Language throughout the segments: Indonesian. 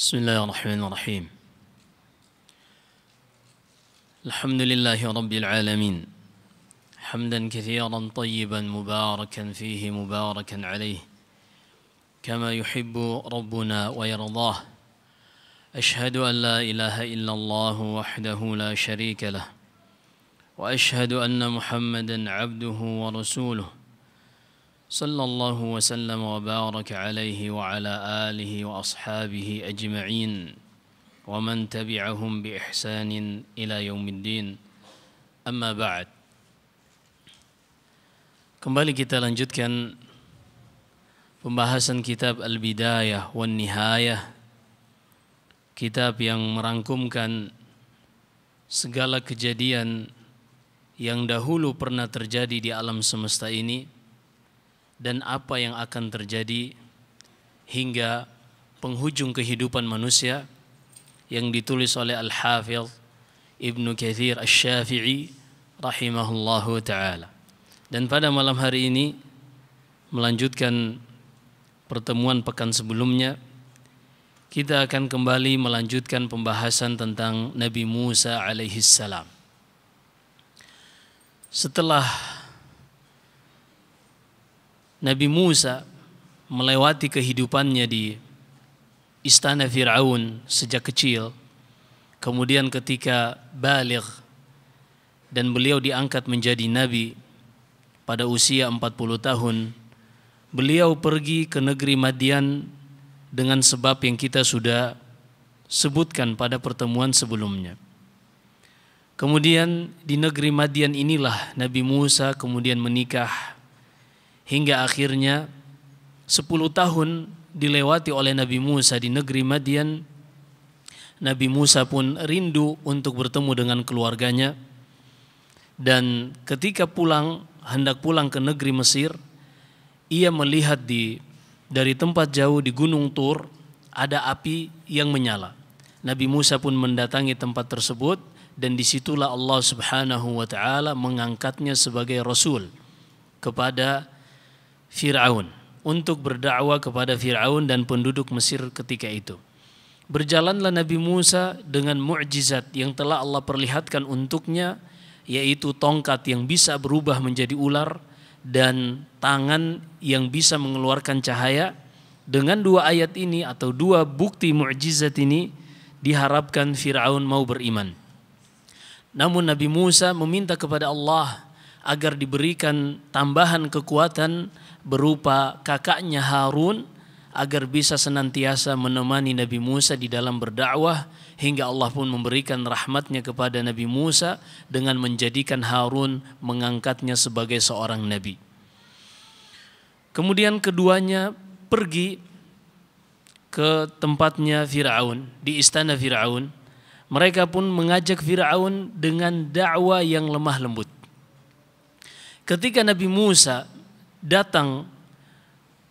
بسم الله الرحمن الرحيم الحمد لله رب العالمين حمدا كثيرا طيبا مباركا فيه مباركا عليه كما يحب ربنا ويرضاه أشهد أن لا إله إلا الله وحده لا شريك له وأشهد أن محمدا عبده ورسوله صلى الله وسلم وبارك عليه وعلى آله وأصحابه أجمعين ومن تبعهم بإحسان إلى يوم الدين أما بعد Kembali kita lanjutkan pembahasan kitab Al-Bidayah wan Nihayah. Kitab yang merangkumkan segala kejadian yang dahulu pernah terjadi di alam semesta ini dan apa yang akan terjadi hingga penghujung kehidupan manusia yang ditulis oleh Al-Hafidh Ibnu Kathir al-Shafi'i, rahimahullahu taala. Dan pada malam hari ini melanjutkan pertemuan pekan sebelumnya kita akan kembali melanjutkan pembahasan tentang Nabi Musa alaihi salam. Setelah Nabi Musa melewati kehidupannya di istana Fir'aun sejak kecil. Kemudian ketika balik dan beliau diangkat menjadi nabi pada usia 40 tahun, beliau pergi ke negeri Madian dengan sebab yang kita sudah sebutkan pada pertemuan sebelumnya. Kemudian di negeri Madian inilah Nabi Musa kemudian menikah hingga akhirnya sepuluh tahun dilewati oleh Nabi Musa di negeri Madian. Nabi Musa pun rindu untuk bertemu dengan keluarganya. Dan ketika pulang, hendak pulang ke negeri Mesir, ia melihat di dari tempat jauh di Gunung Tur ada api yang menyala. Nabi Musa pun mendatangi tempat tersebut dan disitulah Allah Subhanahu wa taala mengangkatnya sebagai rasul kepada Fir'aun untuk berdakwah kepada Fir'aun dan penduduk Mesir ketika itu. Berjalanlah Nabi Musa dengan mukjizat yang telah Allah perlihatkan untuknya yaitu tongkat yang bisa berubah menjadi ular dan tangan yang bisa mengeluarkan cahaya. Dengan dua ayat ini atau dua bukti mukjizat ini diharapkan Firaun mau beriman. Namun Nabi Musa meminta kepada Allah agar diberikan tambahan kekuatan berupa kakaknya Harun agar bisa senantiasa menemani Nabi Musa di dalam berdakwah hingga Allah pun memberikan rahmatnya kepada Nabi Musa dengan menjadikan Harun mengangkatnya sebagai seorang nabi. Kemudian keduanya pergi ke tempatnya Firaun, di istana Firaun. Mereka pun mengajak Firaun dengan dakwah yang lemah lembut. Ketika Nabi Musa datang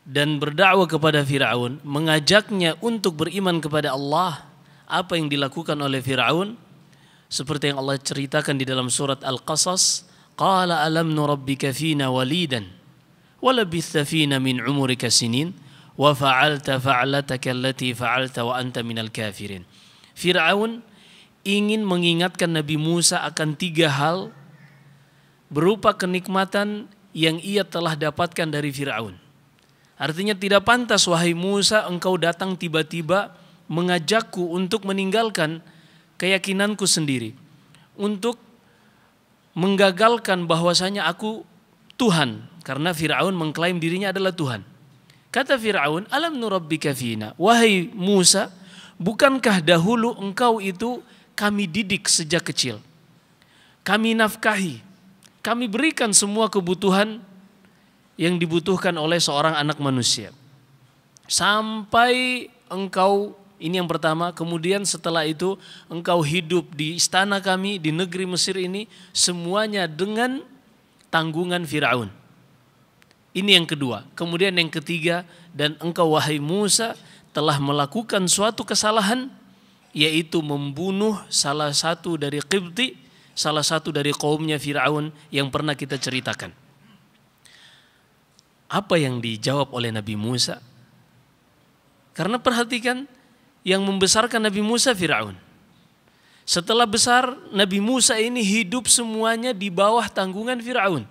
dan berdakwah kepada Firaun, mengajaknya untuk beriman kepada Allah, apa yang dilakukan oleh Firaun seperti yang Allah ceritakan di dalam surat Al-Qasas, qala alam nurabbika fina walidan wa labithta fina min umurika sinin wa fa'alta fa'lataka allati fa'alta wa anta minal kafirin. Firaun ingin mengingatkan Nabi Musa akan tiga hal berupa kenikmatan yang ia telah dapatkan dari Firaun. Artinya tidak pantas wahai Musa engkau datang tiba-tiba mengajakku untuk meninggalkan keyakinanku sendiri. Untuk menggagalkan bahwasanya aku Tuhan karena Firaun mengklaim dirinya adalah Tuhan. Kata Firaun, "Alam nurabbika fina?" Wahai Musa, bukankah dahulu engkau itu kami didik sejak kecil? Kami nafkahi, kami berikan semua kebutuhan yang dibutuhkan oleh seorang anak manusia. Sampai engkau ini yang pertama, kemudian setelah itu engkau hidup di istana kami di negeri Mesir ini semuanya dengan tanggungan Firaun. Ini yang kedua. Kemudian yang ketiga, dan engkau wahai Musa telah melakukan suatu kesalahan yaitu membunuh salah satu dari Qibti salah satu dari kaumnya Fir'aun yang pernah kita ceritakan. Apa yang dijawab oleh Nabi Musa? Karena perhatikan yang membesarkan Nabi Musa Fir'aun. Setelah besar Nabi Musa ini hidup semuanya di bawah tanggungan Fir'aun.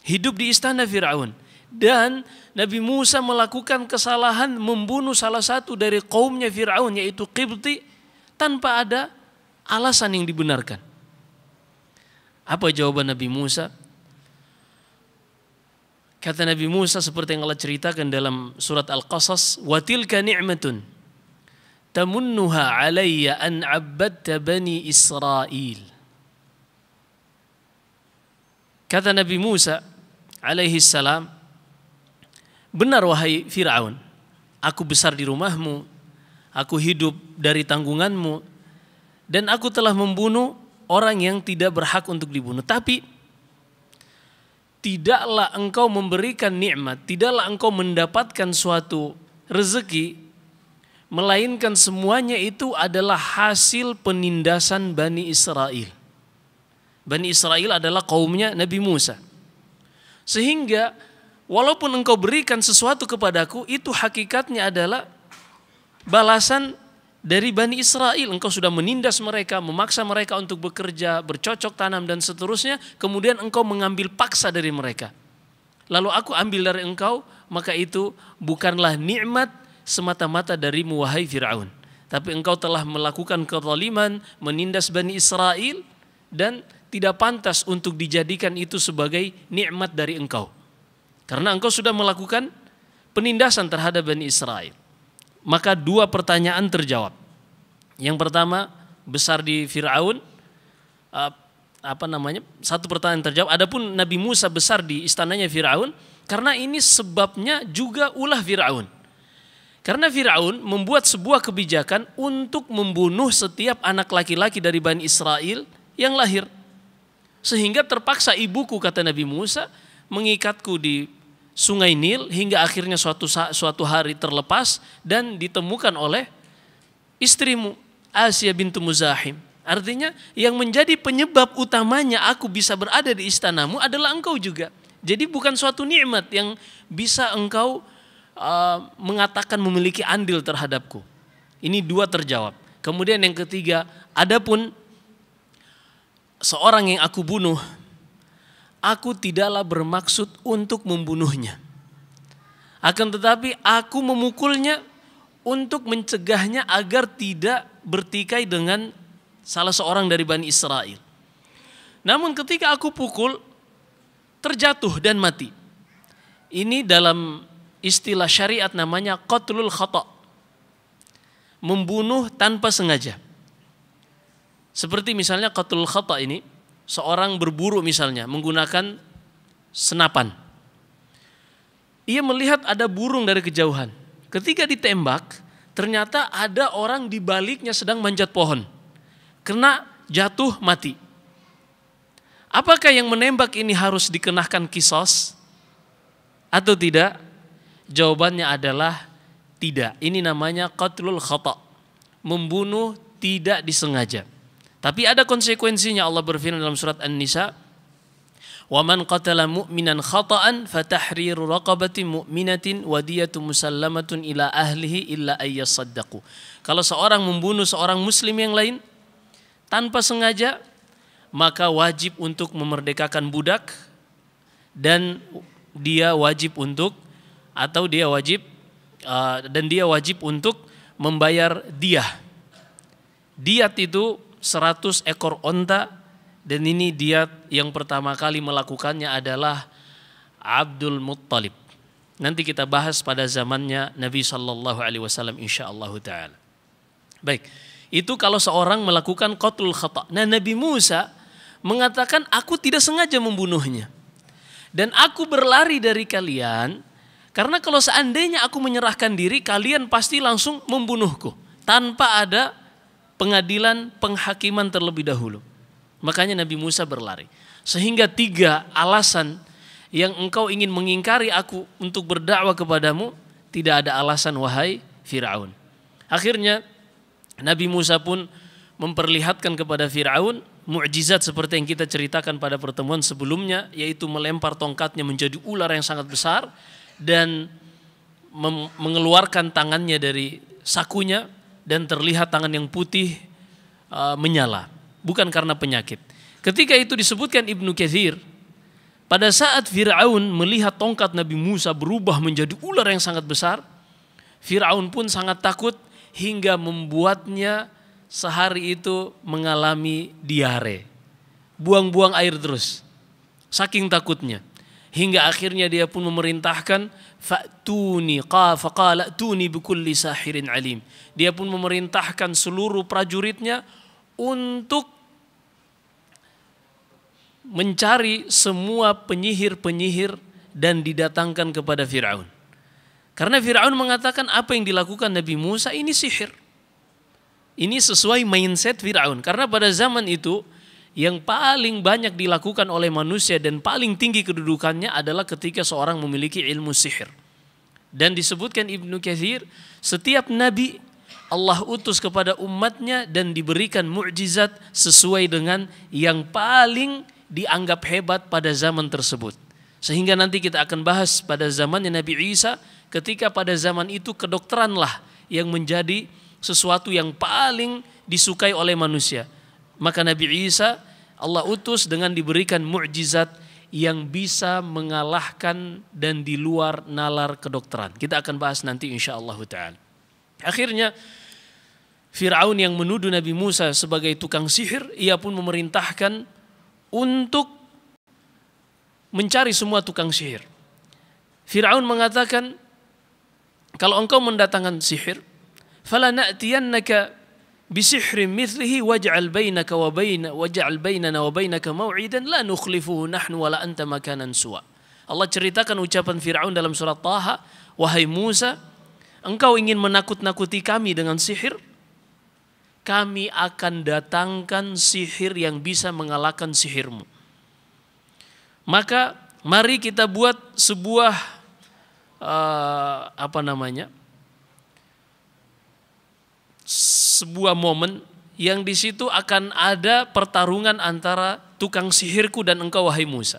Hidup di istana Fir'aun. Dan Nabi Musa melakukan kesalahan membunuh salah satu dari kaumnya Fir'aun yaitu Qibti tanpa ada alasan yang dibenarkan. Apa jawaban Nabi Musa? Kata Nabi Musa seperti yang Allah ceritakan dalam surat Al-Qasas, tilka ni'matun tamunnuha 'alayya an 'abbadta bani Israil." Kata Nabi Musa alaihi salam, "Benar wahai Firaun, aku besar di rumahmu, aku hidup dari tanggunganmu, dan aku telah membunuh orang yang tidak berhak untuk dibunuh. Tapi tidaklah engkau memberikan nikmat, tidaklah engkau mendapatkan suatu rezeki melainkan semuanya itu adalah hasil penindasan Bani Israel. Bani Israel adalah kaumnya Nabi Musa. Sehingga walaupun engkau berikan sesuatu kepadaku, itu hakikatnya adalah balasan dari Bani Israel. Engkau sudah menindas mereka, memaksa mereka untuk bekerja, bercocok tanam dan seterusnya. Kemudian engkau mengambil paksa dari mereka. Lalu aku ambil dari engkau, maka itu bukanlah nikmat semata-mata dari wahai Fir'aun. Tapi engkau telah melakukan kezaliman, menindas Bani Israel, dan tidak pantas untuk dijadikan itu sebagai nikmat dari engkau. Karena engkau sudah melakukan penindasan terhadap Bani Israel maka dua pertanyaan terjawab. Yang pertama, besar di Firaun eh, apa namanya? Satu pertanyaan terjawab. Adapun Nabi Musa besar di istananya Firaun karena ini sebabnya juga ulah Firaun. Karena Firaun membuat sebuah kebijakan untuk membunuh setiap anak laki-laki dari Bani Israel yang lahir. Sehingga terpaksa ibuku kata Nabi Musa mengikatku di Sungai Nil hingga akhirnya suatu suatu hari terlepas dan ditemukan oleh istrimu Asia bintu Muzahim. Artinya yang menjadi penyebab utamanya aku bisa berada di istanamu adalah engkau juga. Jadi bukan suatu nikmat yang bisa engkau uh, mengatakan memiliki andil terhadapku. Ini dua terjawab. Kemudian yang ketiga, adapun seorang yang aku bunuh aku tidaklah bermaksud untuk membunuhnya. Akan tetapi aku memukulnya untuk mencegahnya agar tidak bertikai dengan salah seorang dari Bani Israel. Namun ketika aku pukul, terjatuh dan mati. Ini dalam istilah syariat namanya qatlul khata. Membunuh tanpa sengaja. Seperti misalnya qatlul khata ini, seorang berburu misalnya menggunakan senapan. Ia melihat ada burung dari kejauhan. Ketika ditembak, ternyata ada orang di baliknya sedang manjat pohon. Kena jatuh mati. Apakah yang menembak ini harus dikenakan kisos atau tidak? Jawabannya adalah tidak. Ini namanya qatlul khata. Membunuh tidak disengaja. Tapi ada konsekuensinya Allah berfirman dalam surat An-Nisa, قَتَلَ مُؤْمِنًا خَطَأً فَتَحْرِيرُ رَقَبَةٍ مُؤْمِنَةٍ وَدِيَةُ مُسَلَّمَةٌ إِلَىٰ أَهْلِهِ إِلَّا illa صَدَّقُ Kalau seorang membunuh seorang muslim yang lain tanpa sengaja, maka wajib untuk memerdekakan budak dan dia wajib untuk atau dia wajib uh, dan dia wajib untuk membayar diah. Diat itu 100 ekor onta dan ini dia yang pertama kali melakukannya adalah Abdul Muttalib. Nanti kita bahas pada zamannya Nabi Shallallahu Alaihi Wasallam Insya Allah taala. Baik, itu kalau seorang melakukan kotul khata. Nah Nabi Musa mengatakan aku tidak sengaja membunuhnya. Dan aku berlari dari kalian karena kalau seandainya aku menyerahkan diri kalian pasti langsung membunuhku tanpa ada pengadilan penghakiman terlebih dahulu. Makanya Nabi Musa berlari. Sehingga tiga alasan yang engkau ingin mengingkari aku untuk berdakwah kepadamu tidak ada alasan wahai Firaun. Akhirnya Nabi Musa pun memperlihatkan kepada Firaun mukjizat seperti yang kita ceritakan pada pertemuan sebelumnya yaitu melempar tongkatnya menjadi ular yang sangat besar dan mengeluarkan tangannya dari sakunya dan terlihat tangan yang putih uh, menyala, bukan karena penyakit. Ketika itu disebutkan Ibnu Katsir, pada saat Firaun melihat tongkat Nabi Musa berubah menjadi ular yang sangat besar, Firaun pun sangat takut hingga membuatnya sehari itu mengalami diare. Buang-buang air terus. Saking takutnya. Hingga akhirnya dia pun memerintahkan fa'tuni qala tuni bikulli sahirin alim. Dia pun memerintahkan seluruh prajuritnya untuk mencari semua penyihir-penyihir dan didatangkan kepada Firaun. Karena Firaun mengatakan apa yang dilakukan Nabi Musa ini sihir. Ini sesuai mindset Firaun. Karena pada zaman itu yang paling banyak dilakukan oleh manusia dan paling tinggi kedudukannya adalah ketika seorang memiliki ilmu sihir. Dan disebutkan Ibnu Katsir, setiap nabi Allah utus kepada umatnya dan diberikan mukjizat sesuai dengan yang paling dianggap hebat pada zaman tersebut. Sehingga nanti kita akan bahas pada zamannya Nabi Isa ketika pada zaman itu kedokteranlah yang menjadi sesuatu yang paling disukai oleh manusia maka Nabi Isa Allah utus dengan diberikan mukjizat yang bisa mengalahkan dan di luar nalar kedokteran. Kita akan bahas nanti insya Allah ta'ala. Akhirnya Fir'aun yang menuduh Nabi Musa sebagai tukang sihir, ia pun memerintahkan untuk mencari semua tukang sihir. Fir'aun mengatakan, kalau engkau mendatangkan sihir, fala na'tiyannaka بسحر مثله واجعل بينك وبين واجعل بيننا وبينك موعدا لا نخلفه نحن ولا أنت مكانا سوى Allah ceritakan ucapan Fir'aun dalam surat Taha Wahai Musa Engkau ingin menakut-nakuti kami dengan sihir Kami akan datangkan sihir yang bisa mengalahkan sihirmu Maka mari kita buat sebuah uh, Apa namanya sebuah momen yang di situ akan ada pertarungan antara tukang sihirku dan engkau wahai Musa.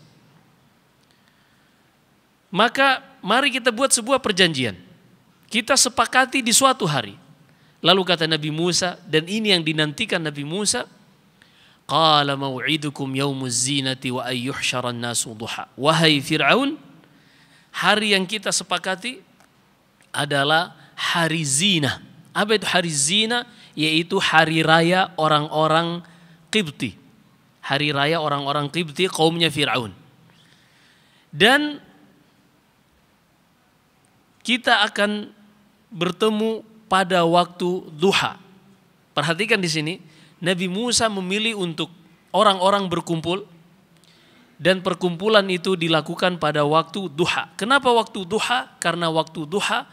Maka mari kita buat sebuah perjanjian. Kita sepakati di suatu hari. Lalu kata Nabi Musa dan ini yang dinantikan Nabi Musa. Qala mau'idukum yaumuz zinati wa ayyuhsyaran nasu duha. Wahai Fir'aun, hari yang kita sepakati adalah hari zina apa itu hari zina? Yaitu hari raya orang-orang Qibti. Hari raya orang-orang Qibti kaumnya Fir'aun. Dan kita akan bertemu pada waktu duha. Perhatikan di sini, Nabi Musa memilih untuk orang-orang berkumpul dan perkumpulan itu dilakukan pada waktu duha. Kenapa waktu duha? Karena waktu duha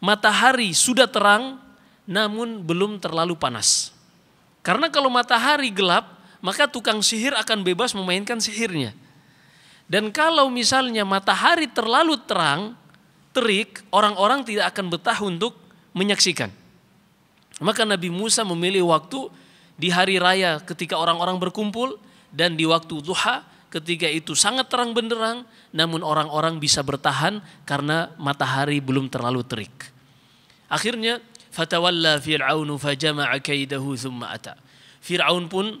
matahari sudah terang namun belum terlalu panas. Karena kalau matahari gelap, maka tukang sihir akan bebas memainkan sihirnya. Dan kalau misalnya matahari terlalu terang, terik, orang-orang tidak akan betah untuk menyaksikan. Maka Nabi Musa memilih waktu di hari raya ketika orang-orang berkumpul dan di waktu duha ketika itu sangat terang benderang namun orang-orang bisa bertahan karena matahari belum terlalu terik. Akhirnya Fatawalla Fir'aun fajama'a kaidahu thumma ata. Fir'aun pun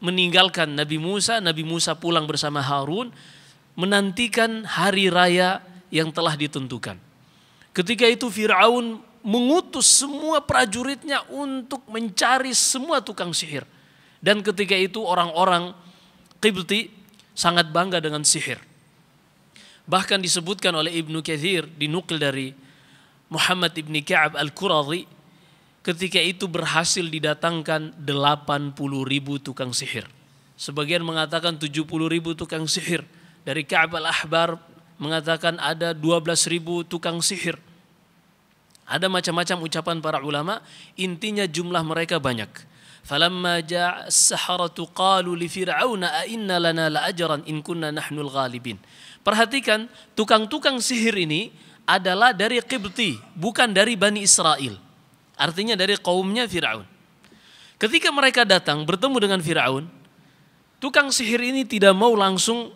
meninggalkan Nabi Musa, Nabi Musa pulang bersama Harun menantikan hari raya yang telah ditentukan. Ketika itu Fir'aun mengutus semua prajuritnya untuk mencari semua tukang sihir. Dan ketika itu orang-orang Qibti sangat bangga dengan sihir. Bahkan disebutkan oleh Ibnu Kathir dinukil dari Muhammad ibni Ka'ab al-Quradi ketika itu berhasil didatangkan 80 ribu tukang sihir. Sebagian mengatakan 70 ribu tukang sihir. Dari Ka'ab al-Ahbar mengatakan ada 12 ribu tukang sihir. Ada macam-macam ucapan para ulama, intinya jumlah mereka banyak. Falamma ja'a as-saharatu qalu li fir'auna a inna lana la in kunna nahnul ghalibin. Perhatikan tukang-tukang sihir ini adalah dari Qibti, bukan dari Bani Israel. Artinya dari kaumnya Firaun. Ketika mereka datang bertemu dengan Firaun, tukang sihir ini tidak mau langsung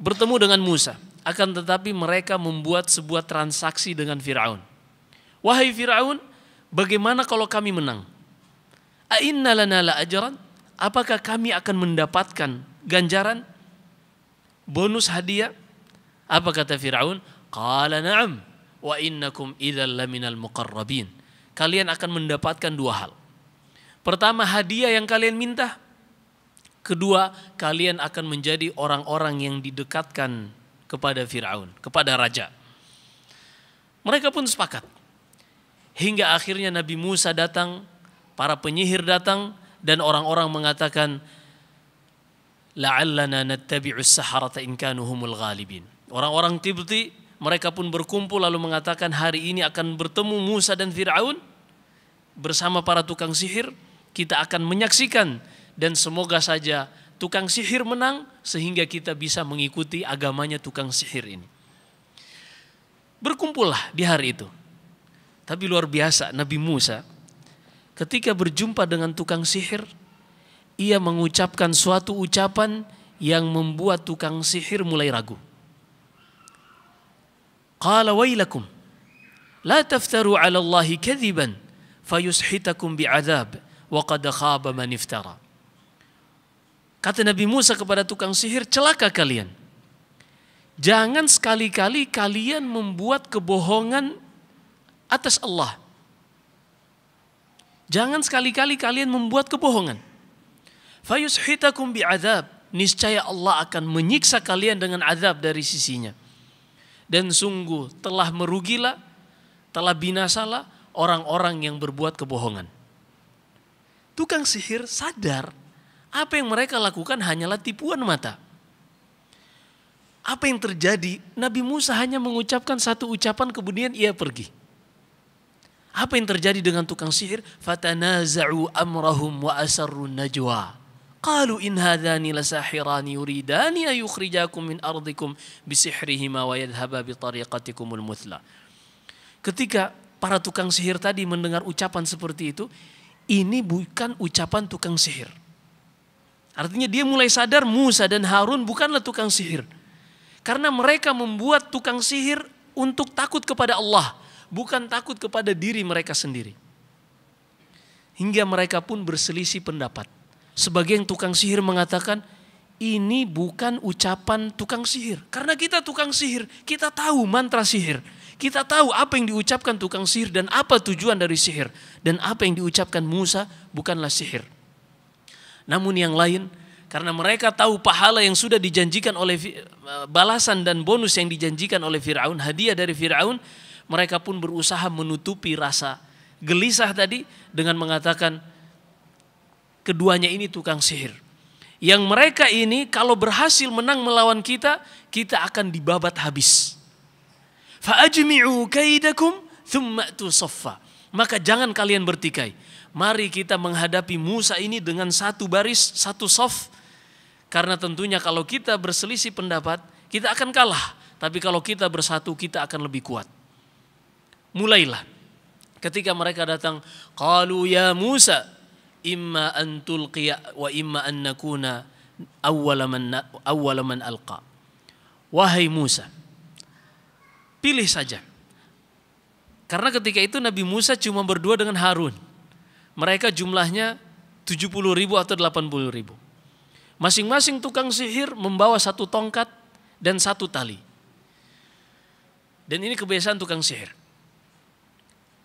bertemu dengan Musa, akan tetapi mereka membuat sebuah transaksi dengan Firaun. Wahai Firaun, bagaimana kalau kami menang? Ainna Apakah kami akan mendapatkan ganjaran? Bonus hadiah? Apa kata Firaun? Qala na'am wa idal idzal al mukarrabin. Kalian akan mendapatkan dua hal. Pertama hadiah yang kalian minta. Kedua, kalian akan menjadi orang-orang yang didekatkan kepada Firaun, kepada raja. Mereka pun sepakat. Hingga akhirnya Nabi Musa datang, para penyihir datang dan orang-orang mengatakan la'allana nattabi'us saharata in kanu humul Orang-orang Tibti mereka pun berkumpul lalu mengatakan hari ini akan bertemu Musa dan Fir'aun bersama para tukang sihir. Kita akan menyaksikan dan semoga saja tukang sihir menang sehingga kita bisa mengikuti agamanya tukang sihir ini. Berkumpullah di hari itu. Tapi luar biasa Nabi Musa ketika berjumpa dengan tukang sihir ia mengucapkan suatu ucapan yang membuat tukang sihir mulai ragu. قال ويلكم لا تفتروا على الله كذبا فيسحتكم بعذاب وقد خاب من افترى Kata Nabi Musa kepada tukang sihir, celaka kalian. Jangan sekali-kali kalian membuat kebohongan atas Allah. Jangan sekali-kali kalian membuat kebohongan. Fayushitakum bi'adzab. Niscaya Allah akan menyiksa kalian dengan azab dari sisinya. Dan sungguh telah merugilah, telah binasalah orang-orang yang berbuat kebohongan. Tukang sihir sadar apa yang mereka lakukan hanyalah tipuan mata. Apa yang terjadi? Nabi Musa hanya mengucapkan satu ucapan kemudian ia pergi. Apa yang terjadi dengan tukang sihir? Fatanaza'u amrahum wa asarrun najwa. Qalu in hadhani lasahirani yuridani ayukhrijakum min ardikum bisihrihima wa yadhhaba bitariqatikumul muthla. Ketika para tukang sihir tadi mendengar ucapan seperti itu, ini bukan ucapan tukang sihir. Artinya dia mulai sadar Musa dan Harun bukanlah tukang sihir. Karena mereka membuat tukang sihir untuk takut kepada Allah, bukan takut kepada diri mereka sendiri. Hingga mereka pun berselisih pendapat Sebagian tukang sihir mengatakan, ini bukan ucapan tukang sihir. Karena kita tukang sihir, kita tahu mantra sihir. Kita tahu apa yang diucapkan tukang sihir dan apa tujuan dari sihir. Dan apa yang diucapkan Musa bukanlah sihir. Namun yang lain, karena mereka tahu pahala yang sudah dijanjikan oleh eh, balasan dan bonus yang dijanjikan oleh Firaun, hadiah dari Firaun, mereka pun berusaha menutupi rasa gelisah tadi dengan mengatakan, keduanya ini tukang sihir. Yang mereka ini kalau berhasil menang melawan kita, kita akan dibabat habis. Fa'ajmi'u kaidakum thumma Maka jangan kalian bertikai. Mari kita menghadapi Musa ini dengan satu baris, satu sof Karena tentunya kalau kita berselisih pendapat, kita akan kalah. Tapi kalau kita bersatu, kita akan lebih kuat. Mulailah. Ketika mereka datang, Qalu ya Musa, imma an tulqiya wa imma an nakuna awwala man, awwala man alqa. Wahai Musa, pilih saja. Karena ketika itu Nabi Musa cuma berdua dengan Harun. Mereka jumlahnya 70 ribu atau 80 ribu. Masing-masing tukang sihir membawa satu tongkat dan satu tali. Dan ini kebiasaan tukang sihir.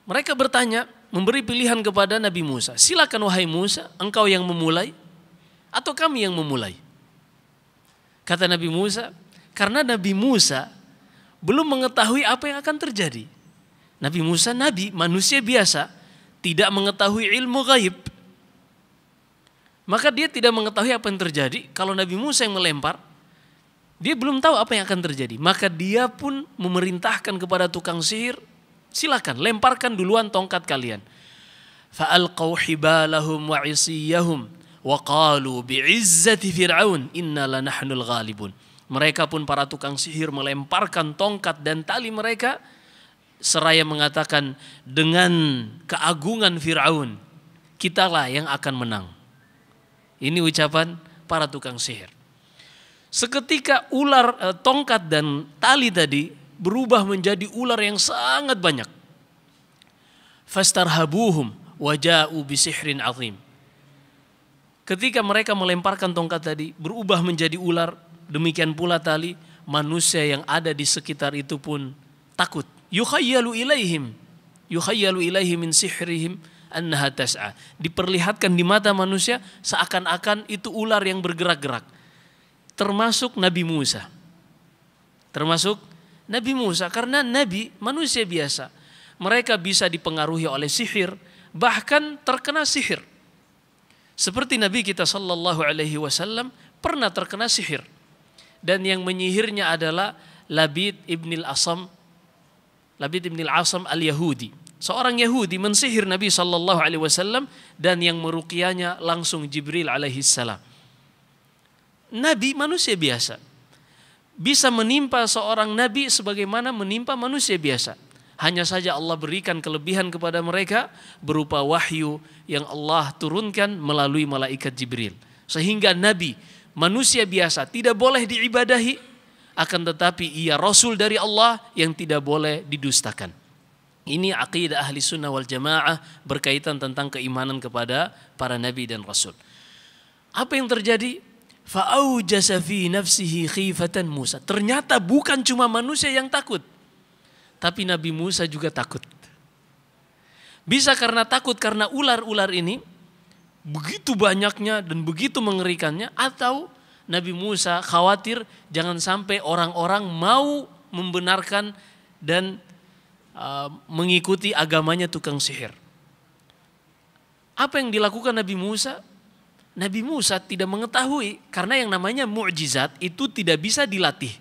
Mereka bertanya, memberi pilihan kepada Nabi Musa. Silakan wahai Musa, engkau yang memulai atau kami yang memulai. Kata Nabi Musa, karena Nabi Musa belum mengetahui apa yang akan terjadi. Nabi Musa nabi, manusia biasa, tidak mengetahui ilmu gaib. Maka dia tidak mengetahui apa yang terjadi kalau Nabi Musa yang melempar. Dia belum tahu apa yang akan terjadi. Maka dia pun memerintahkan kepada tukang sihir Silakan lemparkan duluan tongkat kalian. Fa'alqaw hibalahum wa isiyahum wa qalu bi'izzati fir'aun inna Mereka pun para tukang sihir melemparkan tongkat dan tali mereka seraya mengatakan dengan keagungan Firaun kitalah yang akan menang. Ini ucapan para tukang sihir. Seketika ular eh, tongkat dan tali tadi berubah menjadi ular yang sangat banyak. Fastarhabuhum waja'u bisihrin azim. Ketika mereka melemparkan tongkat tadi, berubah menjadi ular, demikian pula tali, manusia yang ada di sekitar itu pun takut. Yukhayyalu ilaihim, yukhayyalu ilaihim min sihrihim annaha tas'a. Diperlihatkan di mata manusia seakan-akan itu ular yang bergerak-gerak. Termasuk Nabi Musa. Termasuk Nabi Musa karena nabi manusia biasa. Mereka bisa dipengaruhi oleh sihir, bahkan terkena sihir. Seperti Nabi kita saw. Alaihi Wasallam pernah terkena sihir, dan yang menyihirnya adalah Labid ibnil Asam, Labid ibnil Asam al Yahudi. Seorang Yahudi mensihir Nabi saw. Alaihi Wasallam dan yang merukianya langsung Jibril alaihi salam. Nabi manusia biasa bisa menimpa seorang nabi sebagaimana menimpa manusia biasa. Hanya saja Allah berikan kelebihan kepada mereka berupa wahyu yang Allah turunkan melalui malaikat Jibril. Sehingga nabi, manusia biasa tidak boleh diibadahi akan tetapi ia rasul dari Allah yang tidak boleh didustakan. Ini akidah ahli sunnah wal jamaah berkaitan tentang keimanan kepada para nabi dan rasul. Apa yang terjadi? nafsihi Musa. Ternyata bukan cuma manusia yang takut. Tapi Nabi Musa juga takut. Bisa karena takut karena ular-ular ini begitu banyaknya dan begitu mengerikannya atau Nabi Musa khawatir jangan sampai orang-orang mau membenarkan dan uh, mengikuti agamanya tukang sihir. Apa yang dilakukan Nabi Musa? Nabi Musa tidak mengetahui karena yang namanya mukjizat itu tidak bisa dilatih.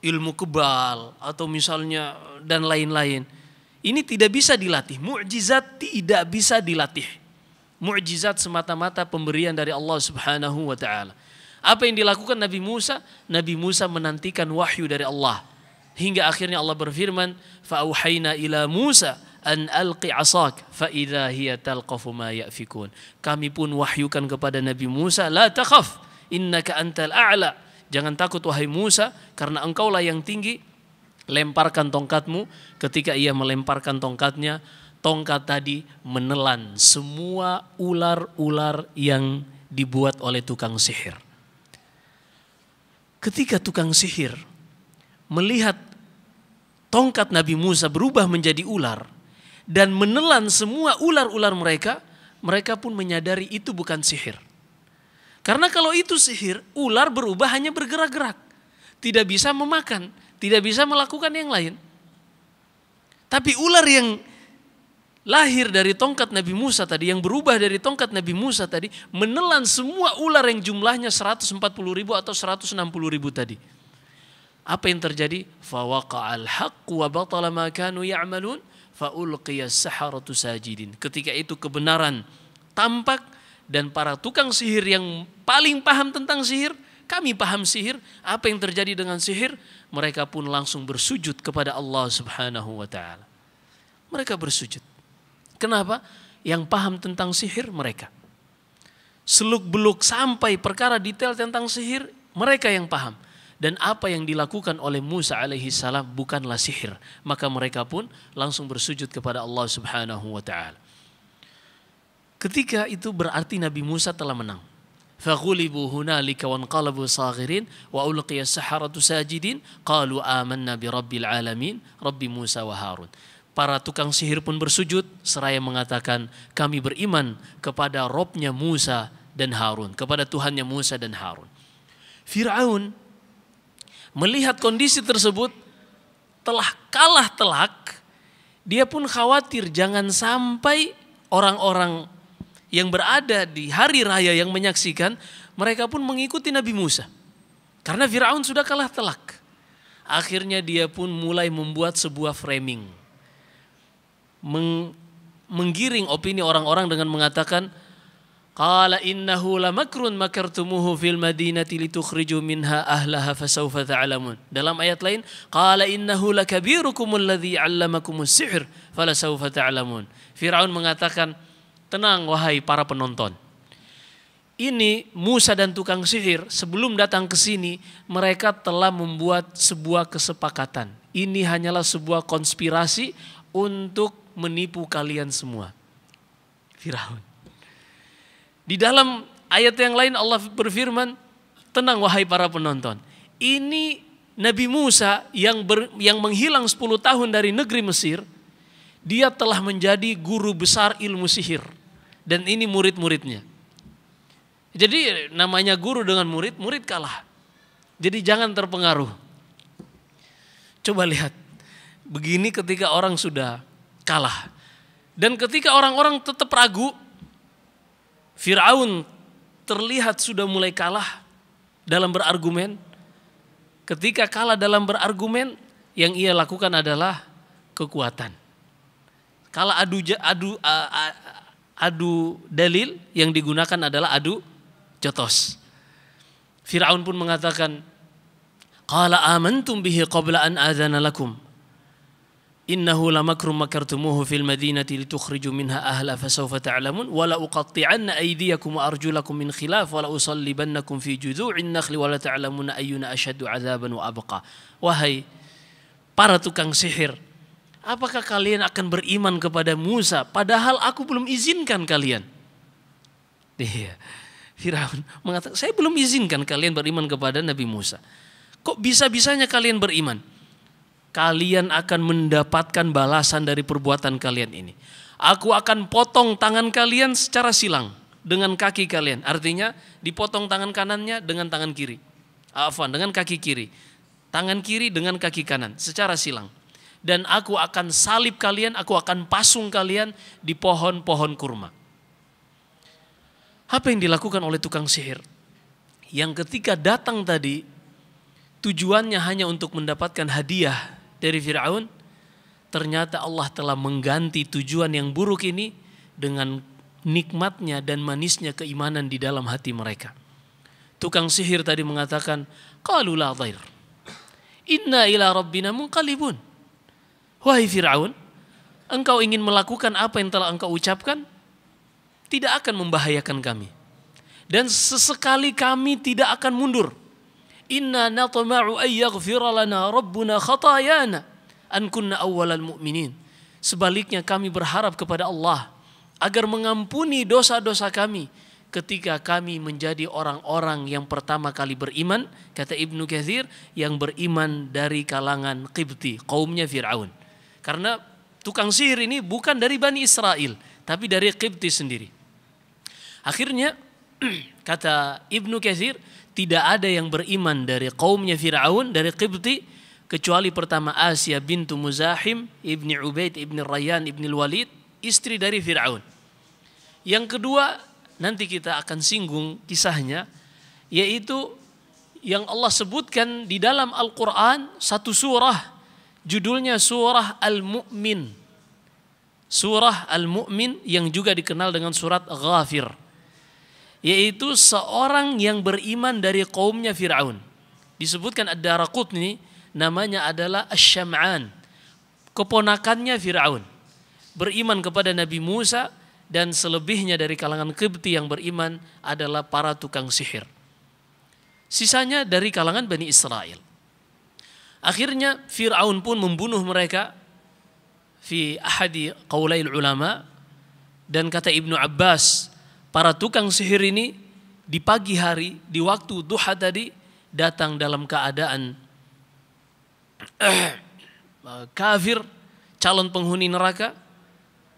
Ilmu kebal atau misalnya dan lain-lain. Ini tidak bisa dilatih. Mukjizat tidak bisa dilatih. Mukjizat semata-mata pemberian dari Allah Subhanahu wa taala. Apa yang dilakukan Nabi Musa? Nabi Musa menantikan wahyu dari Allah hingga akhirnya Allah berfirman, "Fa ila Musa" an alqi asak fa idza hiya talqafu ma ya'fikun. Kami pun wahyukan kepada Nabi Musa, la takhaf innaka antal a'la. Jangan takut wahai Musa karena engkaulah yang tinggi. Lemparkan tongkatmu ketika ia melemparkan tongkatnya tongkat tadi menelan semua ular-ular yang dibuat oleh tukang sihir. Ketika tukang sihir melihat tongkat Nabi Musa berubah menjadi ular, dan menelan semua ular-ular mereka, mereka pun menyadari itu bukan sihir. Karena kalau itu sihir, ular berubah hanya bergerak-gerak. Tidak bisa memakan, tidak bisa melakukan yang lain. Tapi ular yang lahir dari tongkat Nabi Musa tadi, yang berubah dari tongkat Nabi Musa tadi, menelan semua ular yang jumlahnya 140 ribu atau 160 ribu tadi. Apa yang terjadi? Fawaqa'al haqq wa batala ma kanu ya'malun saharatu sajidin. Ketika itu kebenaran tampak dan para tukang sihir yang paling paham tentang sihir, kami paham sihir, apa yang terjadi dengan sihir, mereka pun langsung bersujud kepada Allah Subhanahu wa taala. Mereka bersujud. Kenapa? Yang paham tentang sihir mereka. Seluk-beluk sampai perkara detail tentang sihir mereka yang paham dan apa yang dilakukan oleh Musa alaihi salam bukanlah sihir maka mereka pun langsung bersujud kepada Allah Subhanahu wa taala ketika itu berarti Nabi Musa telah menang فغلبوا هنالك وانقلبوا صاغرين وألقي السحرة ساجدين قالوا آمنا برب العالمين رب موسى وهارون Para tukang sihir pun bersujud seraya mengatakan kami beriman kepada Robnya Musa dan Harun, kepada Tuhannya Musa dan Harun. Fir'aun melihat kondisi tersebut telah kalah telak, dia pun khawatir jangan sampai orang-orang yang berada di hari raya yang menyaksikan, mereka pun mengikuti Nabi Musa. Karena Firaun sudah kalah telak. Akhirnya dia pun mulai membuat sebuah framing. Meng menggiring opini orang-orang dengan mengatakan Qala innahu lamakrun makartumuhu fil madinati litukhriju minha ahlaha fasawfa ta'lamun. Dalam ayat lain, qala innahu lakabirukum alladhi 'allamakumus sihr falasawfa ta'lamun. Firaun mengatakan, "Tenang wahai para penonton. Ini Musa dan tukang sihir sebelum datang ke sini mereka telah membuat sebuah kesepakatan. Ini hanyalah sebuah konspirasi untuk menipu kalian semua." Firaun di dalam ayat yang lain Allah berfirman, tenang wahai para penonton. Ini Nabi Musa yang ber, yang menghilang 10 tahun dari negeri Mesir, dia telah menjadi guru besar ilmu sihir. Dan ini murid-muridnya. Jadi namanya guru dengan murid, murid kalah. Jadi jangan terpengaruh. Coba lihat. Begini ketika orang sudah kalah. Dan ketika orang-orang tetap ragu, Firaun terlihat sudah mulai kalah dalam berargumen. Ketika kalah dalam berargumen, yang ia lakukan adalah kekuatan. Kalau adu adu adu dalil yang digunakan adalah adu jotos. Firaun pun mengatakan, kala amantum bihi qabla an lakum." إنه لمكر مكرتموه fil المدينة litukhriju minha ahla فسوف تعلمون ولا uqatti'anna aydiyakum wa arjulakum min khilaf wala usallibannakum fi judhu'in nakhli wala ta'lamuna ayyuna ashaddu 'adzaban wa abqa wahai para tukang sihir apakah kalian akan beriman kepada Musa padahal aku belum izinkan kalian dia Firaun mengatakan saya belum izinkan kalian beriman kepada Nabi Musa kok bisa-bisanya kalian beriman kalian akan mendapatkan balasan dari perbuatan kalian ini. Aku akan potong tangan kalian secara silang dengan kaki kalian. Artinya dipotong tangan kanannya dengan tangan kiri. Afan. dengan kaki kiri. Tangan kiri dengan kaki kanan secara silang. Dan aku akan salib kalian, aku akan pasung kalian di pohon-pohon kurma. Apa yang dilakukan oleh tukang sihir? Yang ketika datang tadi, tujuannya hanya untuk mendapatkan hadiah dari Firaun, ternyata Allah telah mengganti tujuan yang buruk ini dengan nikmatnya dan manisnya keimanan di dalam hati mereka. Tukang sihir tadi mengatakan, Kalulah la dhair. Inna ila rabbina munqalibun." Wahai Firaun, engkau ingin melakukan apa yang telah engkau ucapkan? Tidak akan membahayakan kami. Dan sesekali kami tidak akan mundur Inna natma'u ayyaghfira lana rabbuna khatayana an kunna awwalal mu'minin. Sebaliknya kami berharap kepada Allah agar mengampuni dosa-dosa kami ketika kami menjadi orang-orang yang pertama kali beriman kata Ibnu Katsir yang beriman dari kalangan Qibti kaumnya Firaun karena tukang sihir ini bukan dari Bani Israel tapi dari Qibti sendiri akhirnya kata Ibnu Katsir tidak ada yang beriman dari kaumnya Fir'aun dari Qibti kecuali pertama Asia bintu Muzahim ibni Ubaid ibni Rayyan ibni Walid istri dari Fir'aun. Yang kedua nanti kita akan singgung kisahnya yaitu yang Allah sebutkan di dalam Al-Quran satu surah judulnya surah Al-Mu'min. Surah Al-Mu'min yang juga dikenal dengan surat Ghafir yaitu seorang yang beriman dari kaumnya Firaun. Disebutkan ada rakut nih namanya adalah Asyam'an, keponakannya Firaun. Beriman kepada Nabi Musa dan selebihnya dari kalangan Qibti yang beriman adalah para tukang sihir. Sisanya dari kalangan Bani Israel. Akhirnya Fir'aun pun membunuh mereka fi ahadi qaulail ulama dan kata Ibnu Abbas para tukang sihir ini di pagi hari, di waktu duha tadi datang dalam keadaan eh, kafir, calon penghuni neraka,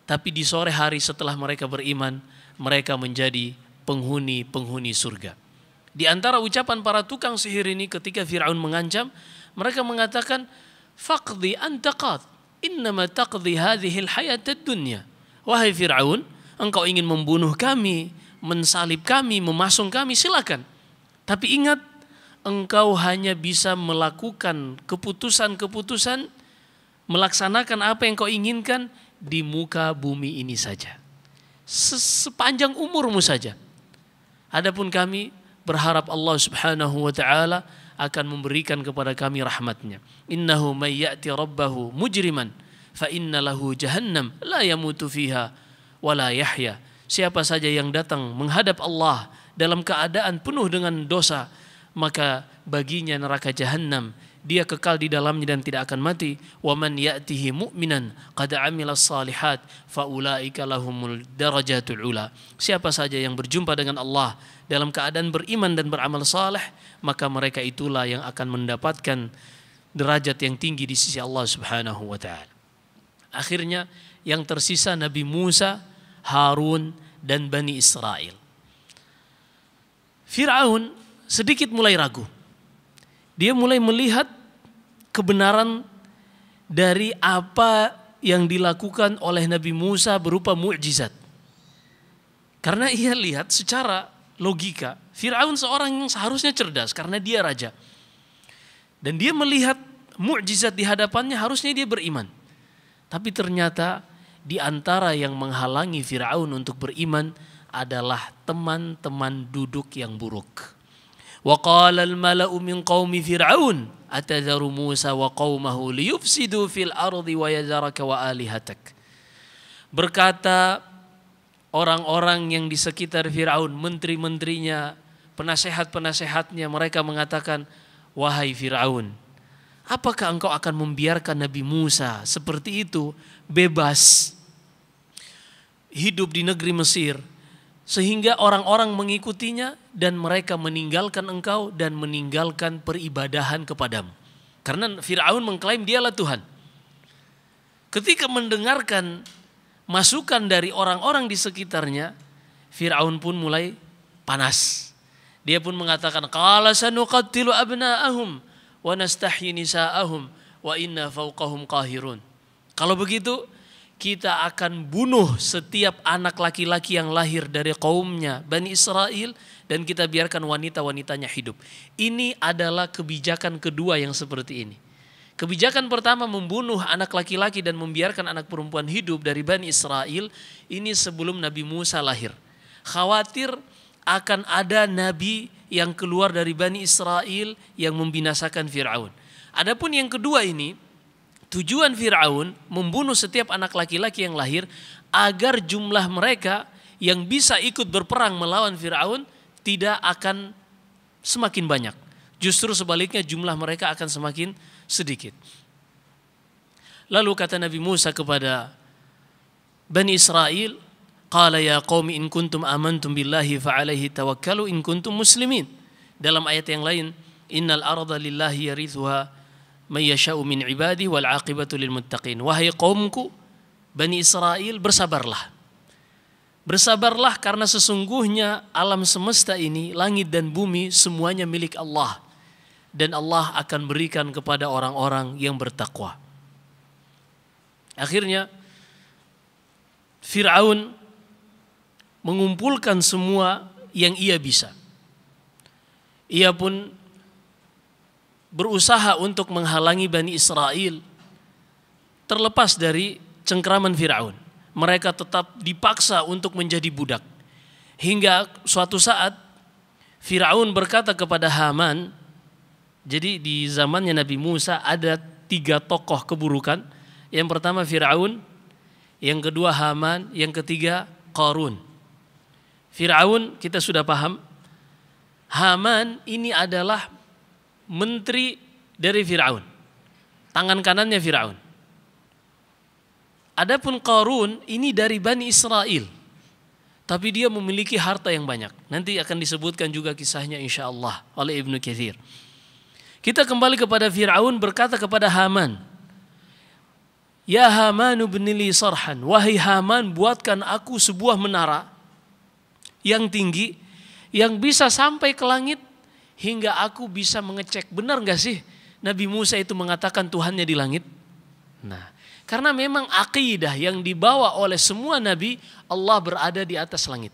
tapi di sore hari setelah mereka beriman, mereka menjadi penghuni-penghuni surga. Di antara ucapan para tukang sihir ini ketika Fir'aun mengancam, mereka mengatakan, Faqdi antaqad, innama taqdi hadhil ad dunya. Wahai Fir'aun, engkau ingin membunuh kami, mensalib kami, memasung kami, silakan. Tapi ingat, engkau hanya bisa melakukan keputusan-keputusan, melaksanakan apa yang kau inginkan di muka bumi ini saja. Sepanjang umurmu saja. Adapun kami berharap Allah subhanahu wa ta'ala akan memberikan kepada kami rahmatnya. Innahu mayyati rabbahu mujriman fa inna lahu jahannam la yamutu fiha wala Yahya. Siapa saja yang datang menghadap Allah dalam keadaan penuh dengan dosa, maka baginya neraka jahanam dia kekal di dalamnya dan tidak akan mati. Waman ya'tihi mu'minan qad amila salihat ulaika lahumul darajatul ula. Siapa saja yang berjumpa dengan Allah dalam keadaan beriman dan beramal saleh, maka mereka itulah yang akan mendapatkan derajat yang tinggi di sisi Allah Subhanahu wa taala. Akhirnya yang tersisa Nabi Musa, Harun, dan Bani Israel. Fir'aun sedikit mulai ragu. Dia mulai melihat kebenaran dari apa yang dilakukan oleh Nabi Musa berupa mukjizat. Karena ia lihat secara logika, Firaun seorang yang seharusnya cerdas karena dia raja. Dan dia melihat mukjizat di hadapannya harusnya dia beriman. Tapi ternyata di antara yang menghalangi Firaun untuk beriman adalah teman-teman duduk yang buruk. Wa malau min Firaun Musa wa fil Berkata orang-orang yang di sekitar Firaun, menteri-menterinya, penasehat-penasehatnya, mereka mengatakan, "Wahai Firaun, apakah engkau akan membiarkan Nabi Musa seperti itu bebas hidup di negeri Mesir sehingga orang-orang mengikutinya dan mereka meninggalkan engkau dan meninggalkan peribadahan kepadamu. Karena Firaun mengklaim dialah Tuhan. Ketika mendengarkan masukan dari orang-orang di sekitarnya, Firaun pun mulai panas. Dia pun mengatakan, "Qala sanuqattilu abna'ahum wa nastahyi nisa'ahum wa inna fawqahum qahirun." Kalau begitu, kita akan bunuh setiap anak laki-laki yang lahir dari kaumnya Bani Israel dan kita biarkan wanita-wanitanya hidup. Ini adalah kebijakan kedua yang seperti ini. Kebijakan pertama membunuh anak laki-laki dan membiarkan anak perempuan hidup dari Bani Israel ini sebelum Nabi Musa lahir. Khawatir akan ada nabi yang keluar dari Bani Israel yang membinasakan Firaun. Adapun yang kedua ini, Tujuan Firaun membunuh setiap anak laki-laki yang lahir agar jumlah mereka yang bisa ikut berperang melawan Firaun tidak akan semakin banyak. Justru sebaliknya jumlah mereka akan semakin sedikit. Lalu kata Nabi Musa kepada Bani Israel, Qala ya qawmi in kuntum amantum billahi fa'alaihi tawakkalu in kuntum muslimin. Dalam ayat yang lain, Innal arda lillahi yarithuha mayyasha'u min ibadi wal aqibatu lil muttaqin. Wahai kaumku, Bani Israel bersabarlah. Bersabarlah karena sesungguhnya alam semesta ini, langit dan bumi semuanya milik Allah. Dan Allah akan berikan kepada orang-orang yang bertakwa. Akhirnya Fir'aun mengumpulkan semua yang ia bisa. Ia pun berusaha untuk menghalangi Bani Israel terlepas dari cengkraman Firaun. Mereka tetap dipaksa untuk menjadi budak. Hingga suatu saat Firaun berkata kepada Haman, jadi di zamannya Nabi Musa ada tiga tokoh keburukan. Yang pertama Firaun, yang kedua Haman, yang ketiga Korun. Firaun kita sudah paham. Haman ini adalah menteri dari Firaun. Tangan kanannya Firaun. Adapun Qarun ini dari Bani Israel. Tapi dia memiliki harta yang banyak. Nanti akan disebutkan juga kisahnya insya Allah oleh Ibnu Kathir. Kita kembali kepada Fir'aun berkata kepada Haman. Ya Haman benili sarhan. Wahai Haman buatkan aku sebuah menara yang tinggi yang bisa sampai ke langit hingga aku bisa mengecek benar nggak sih Nabi Musa itu mengatakan Tuhannya di langit. Nah, karena memang akidah yang dibawa oleh semua nabi, Allah berada di atas langit.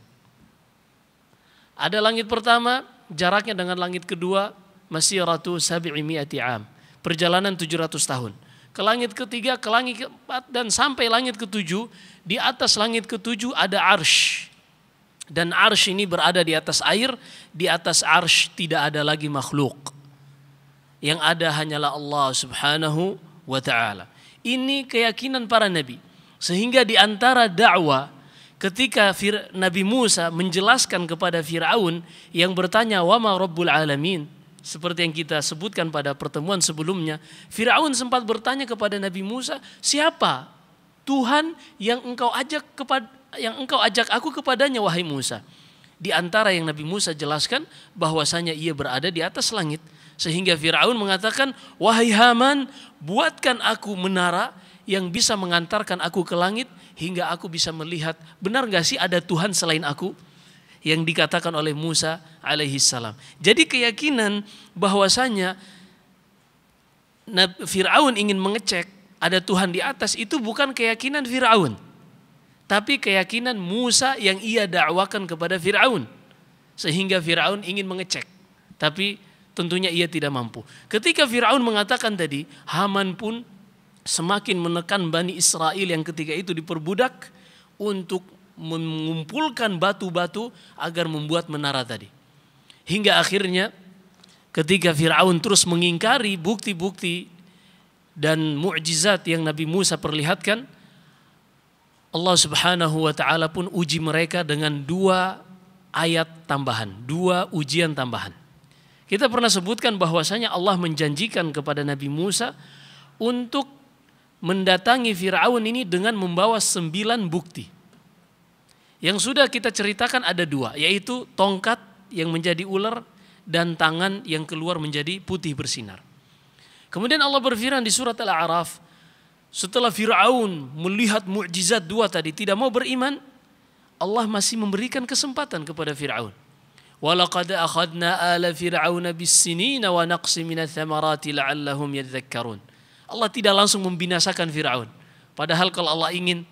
Ada langit pertama, jaraknya dengan langit kedua masih ratu sabi'imiyati am. Perjalanan 700 tahun. Ke langit ketiga, ke langit keempat, dan sampai langit ketujuh. Di atas langit ketujuh ada arsh. Dan arsh ini berada di atas air, di atas arsh tidak ada lagi makhluk. Yang ada hanyalah Allah subhanahu wa ta'ala. Ini keyakinan para nabi. Sehingga di antara dakwah ketika Nabi Musa menjelaskan kepada Firaun yang bertanya wama rabbul alamin seperti yang kita sebutkan pada pertemuan sebelumnya, Firaun sempat bertanya kepada Nabi Musa, "Siapa Tuhan yang engkau ajak kepada yang engkau ajak aku kepadanya wahai Musa. Di antara yang Nabi Musa jelaskan bahwasanya ia berada di atas langit. Sehingga Firaun mengatakan, "Wahai Haman, buatkan aku menara yang bisa mengantarkan aku ke langit hingga aku bisa melihat benar gak sih ada Tuhan selain aku?" yang dikatakan oleh Musa alaihi salam. Jadi keyakinan bahwasanya Firaun ingin mengecek ada Tuhan di atas itu bukan keyakinan Firaun tapi keyakinan Musa yang ia dakwakan kepada Firaun sehingga Firaun ingin mengecek tapi tentunya ia tidak mampu ketika Firaun mengatakan tadi Haman pun semakin menekan Bani Israel yang ketika itu diperbudak untuk mengumpulkan batu-batu agar membuat menara tadi hingga akhirnya ketika Firaun terus mengingkari bukti-bukti dan mukjizat yang Nabi Musa perlihatkan Allah Subhanahu wa taala pun uji mereka dengan dua ayat tambahan, dua ujian tambahan. Kita pernah sebutkan bahwasanya Allah menjanjikan kepada Nabi Musa untuk mendatangi Firaun ini dengan membawa sembilan bukti. Yang sudah kita ceritakan ada dua, yaitu tongkat yang menjadi ular dan tangan yang keluar menjadi putih bersinar. Kemudian Allah berfirman di surat Al-A'raf, setelah Fir'aun melihat mukjizat dua tadi tidak mau beriman, Allah masih memberikan kesempatan kepada Fir'aun. Walaqad akhadna ala Firaun bis-sinina wa naqsi minats thamarati la'allahum yadhakkarun. Allah tidak langsung membinasakan Firaun. Padahal kalau Allah ingin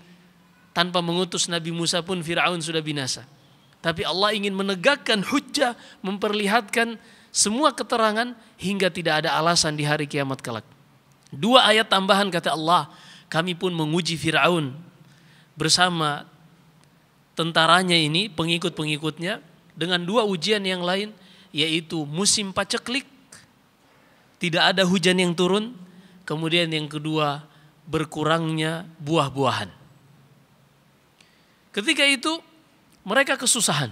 tanpa mengutus Nabi Musa pun Firaun sudah binasa. Tapi Allah ingin menegakkan hujah, memperlihatkan semua keterangan hingga tidak ada alasan di hari kiamat kelak. Dua ayat tambahan kata Allah, kami pun menguji Firaun bersama tentaranya ini, pengikut-pengikutnya dengan dua ujian yang lain yaitu musim paceklik tidak ada hujan yang turun, kemudian yang kedua berkurangnya buah-buahan. Ketika itu mereka kesusahan,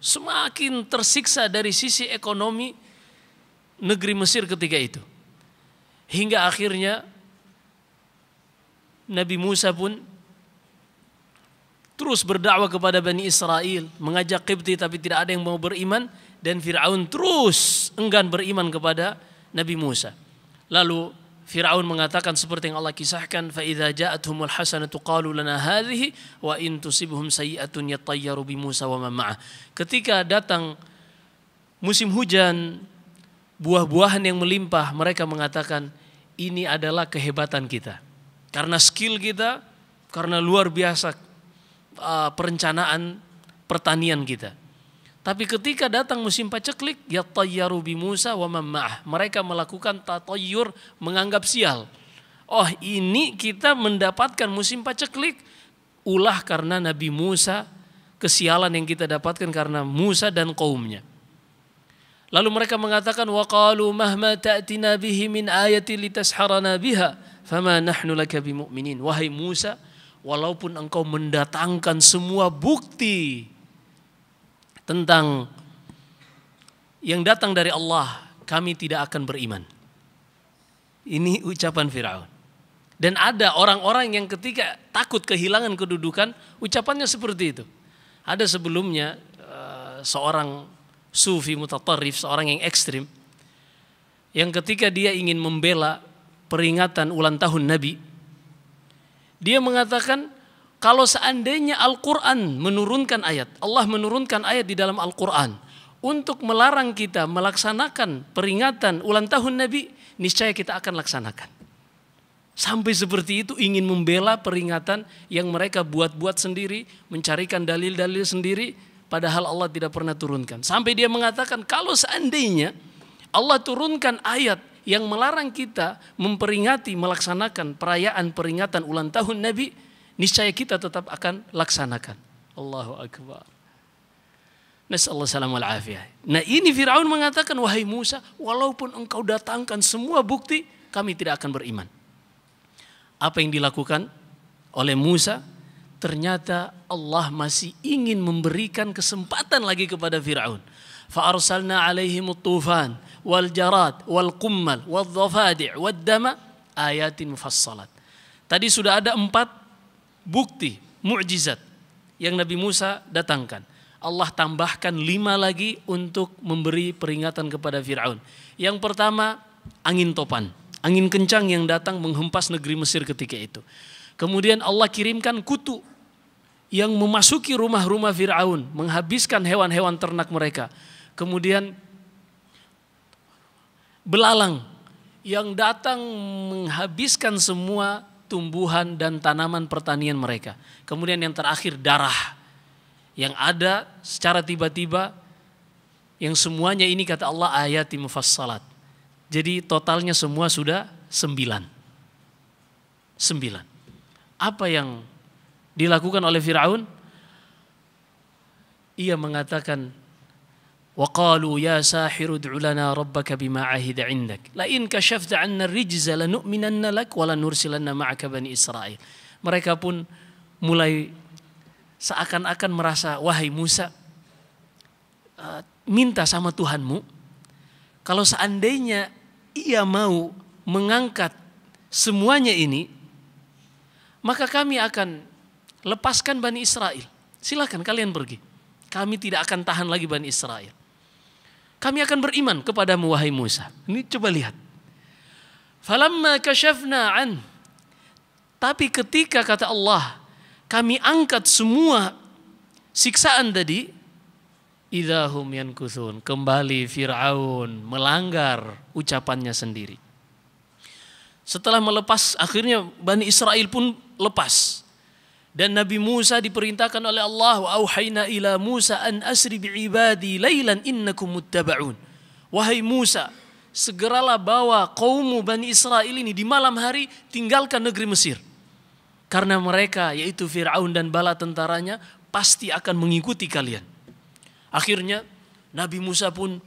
semakin tersiksa dari sisi ekonomi negeri Mesir ketika itu. Hingga akhirnya Nabi Musa pun terus berdakwah kepada Bani Israel, mengajak Qibti tapi tidak ada yang mau beriman dan Firaun terus enggan beriman kepada Nabi Musa. Lalu Firaun mengatakan seperti yang Allah kisahkan, "Fa idza ja'atuhumul hasanatu qalu lana hadhihi wa in tusibhum yatayyaru bi Musa wa man Ketika datang musim hujan, buah-buahan yang melimpah, mereka mengatakan ini adalah kehebatan kita. Karena skill kita, karena luar biasa uh, perencanaan pertanian kita. Tapi ketika datang musim paceklik, ya tayyaru bi Musa wa mamah. Mereka melakukan tatoyur, menganggap sial. Oh ini kita mendapatkan musim paceklik. Ulah karena Nabi Musa, kesialan yang kita dapatkan karena Musa dan kaumnya. Lalu mereka mengatakan waqalu mahma ta'tina bihi min ayati litasharana biha fama nahnu laka bimu'minin. Wahai Musa, walaupun engkau mendatangkan semua bukti tentang yang datang dari Allah, kami tidak akan beriman. Ini ucapan Firaun. Dan ada orang-orang yang ketika takut kehilangan kedudukan, ucapannya seperti itu. Ada sebelumnya eh, seorang sufi mutatarif, seorang yang ekstrim, yang ketika dia ingin membela peringatan ulang tahun Nabi, dia mengatakan kalau seandainya Al-Quran menurunkan ayat, Allah menurunkan ayat di dalam Al-Quran untuk melarang kita melaksanakan peringatan ulang tahun Nabi, niscaya kita akan laksanakan. Sampai seperti itu ingin membela peringatan yang mereka buat-buat sendiri, mencarikan dalil-dalil sendiri, Padahal Allah tidak pernah turunkan. Sampai dia mengatakan kalau seandainya Allah turunkan ayat yang melarang kita memperingati melaksanakan perayaan peringatan ulang tahun Nabi, niscaya kita tetap akan laksanakan. Allahu akbar. Nasallahu salam wal afiyah. Nah, ini Firaun mengatakan, "Wahai Musa, walaupun engkau datangkan semua bukti, kami tidak akan beriman." Apa yang dilakukan oleh Musa ternyata Allah masih ingin memberikan kesempatan lagi kepada Firaun. Fa'arsalna alaihim tufan wal jarad wal kummal wal dhafadi' wal dama ayatin mufassalat. Tadi sudah ada empat bukti mukjizat yang Nabi Musa datangkan. Allah tambahkan lima lagi untuk memberi peringatan kepada Firaun. Yang pertama angin topan, angin kencang yang datang menghempas negeri Mesir ketika itu. Kemudian Allah kirimkan kutu yang memasuki rumah-rumah Firaun, menghabiskan hewan-hewan ternak mereka. Kemudian belalang yang datang menghabiskan semua tumbuhan dan tanaman pertanian mereka. Kemudian yang terakhir darah yang ada secara tiba-tiba yang semuanya ini kata Allah ayat mufassalat. Jadi totalnya semua sudah sembilan. Sembilan. Apa yang dilakukan oleh Firaun? Ia mengatakan وقالوا يا ساحر ادع لنا ربك بما عهد عندك لئن كشفت عنا الرجز لنؤمنن لك ولنرسلن معك بني إسرائيل mereka pun mulai seakan-akan merasa wahai Musa eh, minta sama Tuhanmu kalau seandainya ia mau mengangkat semuanya ini maka kami akan lepaskan Bani Israel. Silakan kalian pergi. Kami tidak akan tahan lagi Bani Israel. Kami akan beriman kepada wahai Musa. Ini coba lihat. Falamma kashafna an. Tapi ketika kata Allah, kami angkat semua siksaan tadi, idahum yankuthun. Kembali Fir'aun melanggar ucapannya sendiri. Setelah melepas, akhirnya Bani Israel pun lepas. Dan Nabi Musa diperintahkan oleh Allah, "Auhayna ila Musa an asri bi'ibadi lailan innakum muttaba'un." Wahai Musa, segeralah bawa kaummu Bani Israel ini di malam hari tinggalkan negeri Mesir. Karena mereka yaitu Fir'aun dan bala tentaranya pasti akan mengikuti kalian. Akhirnya Nabi Musa pun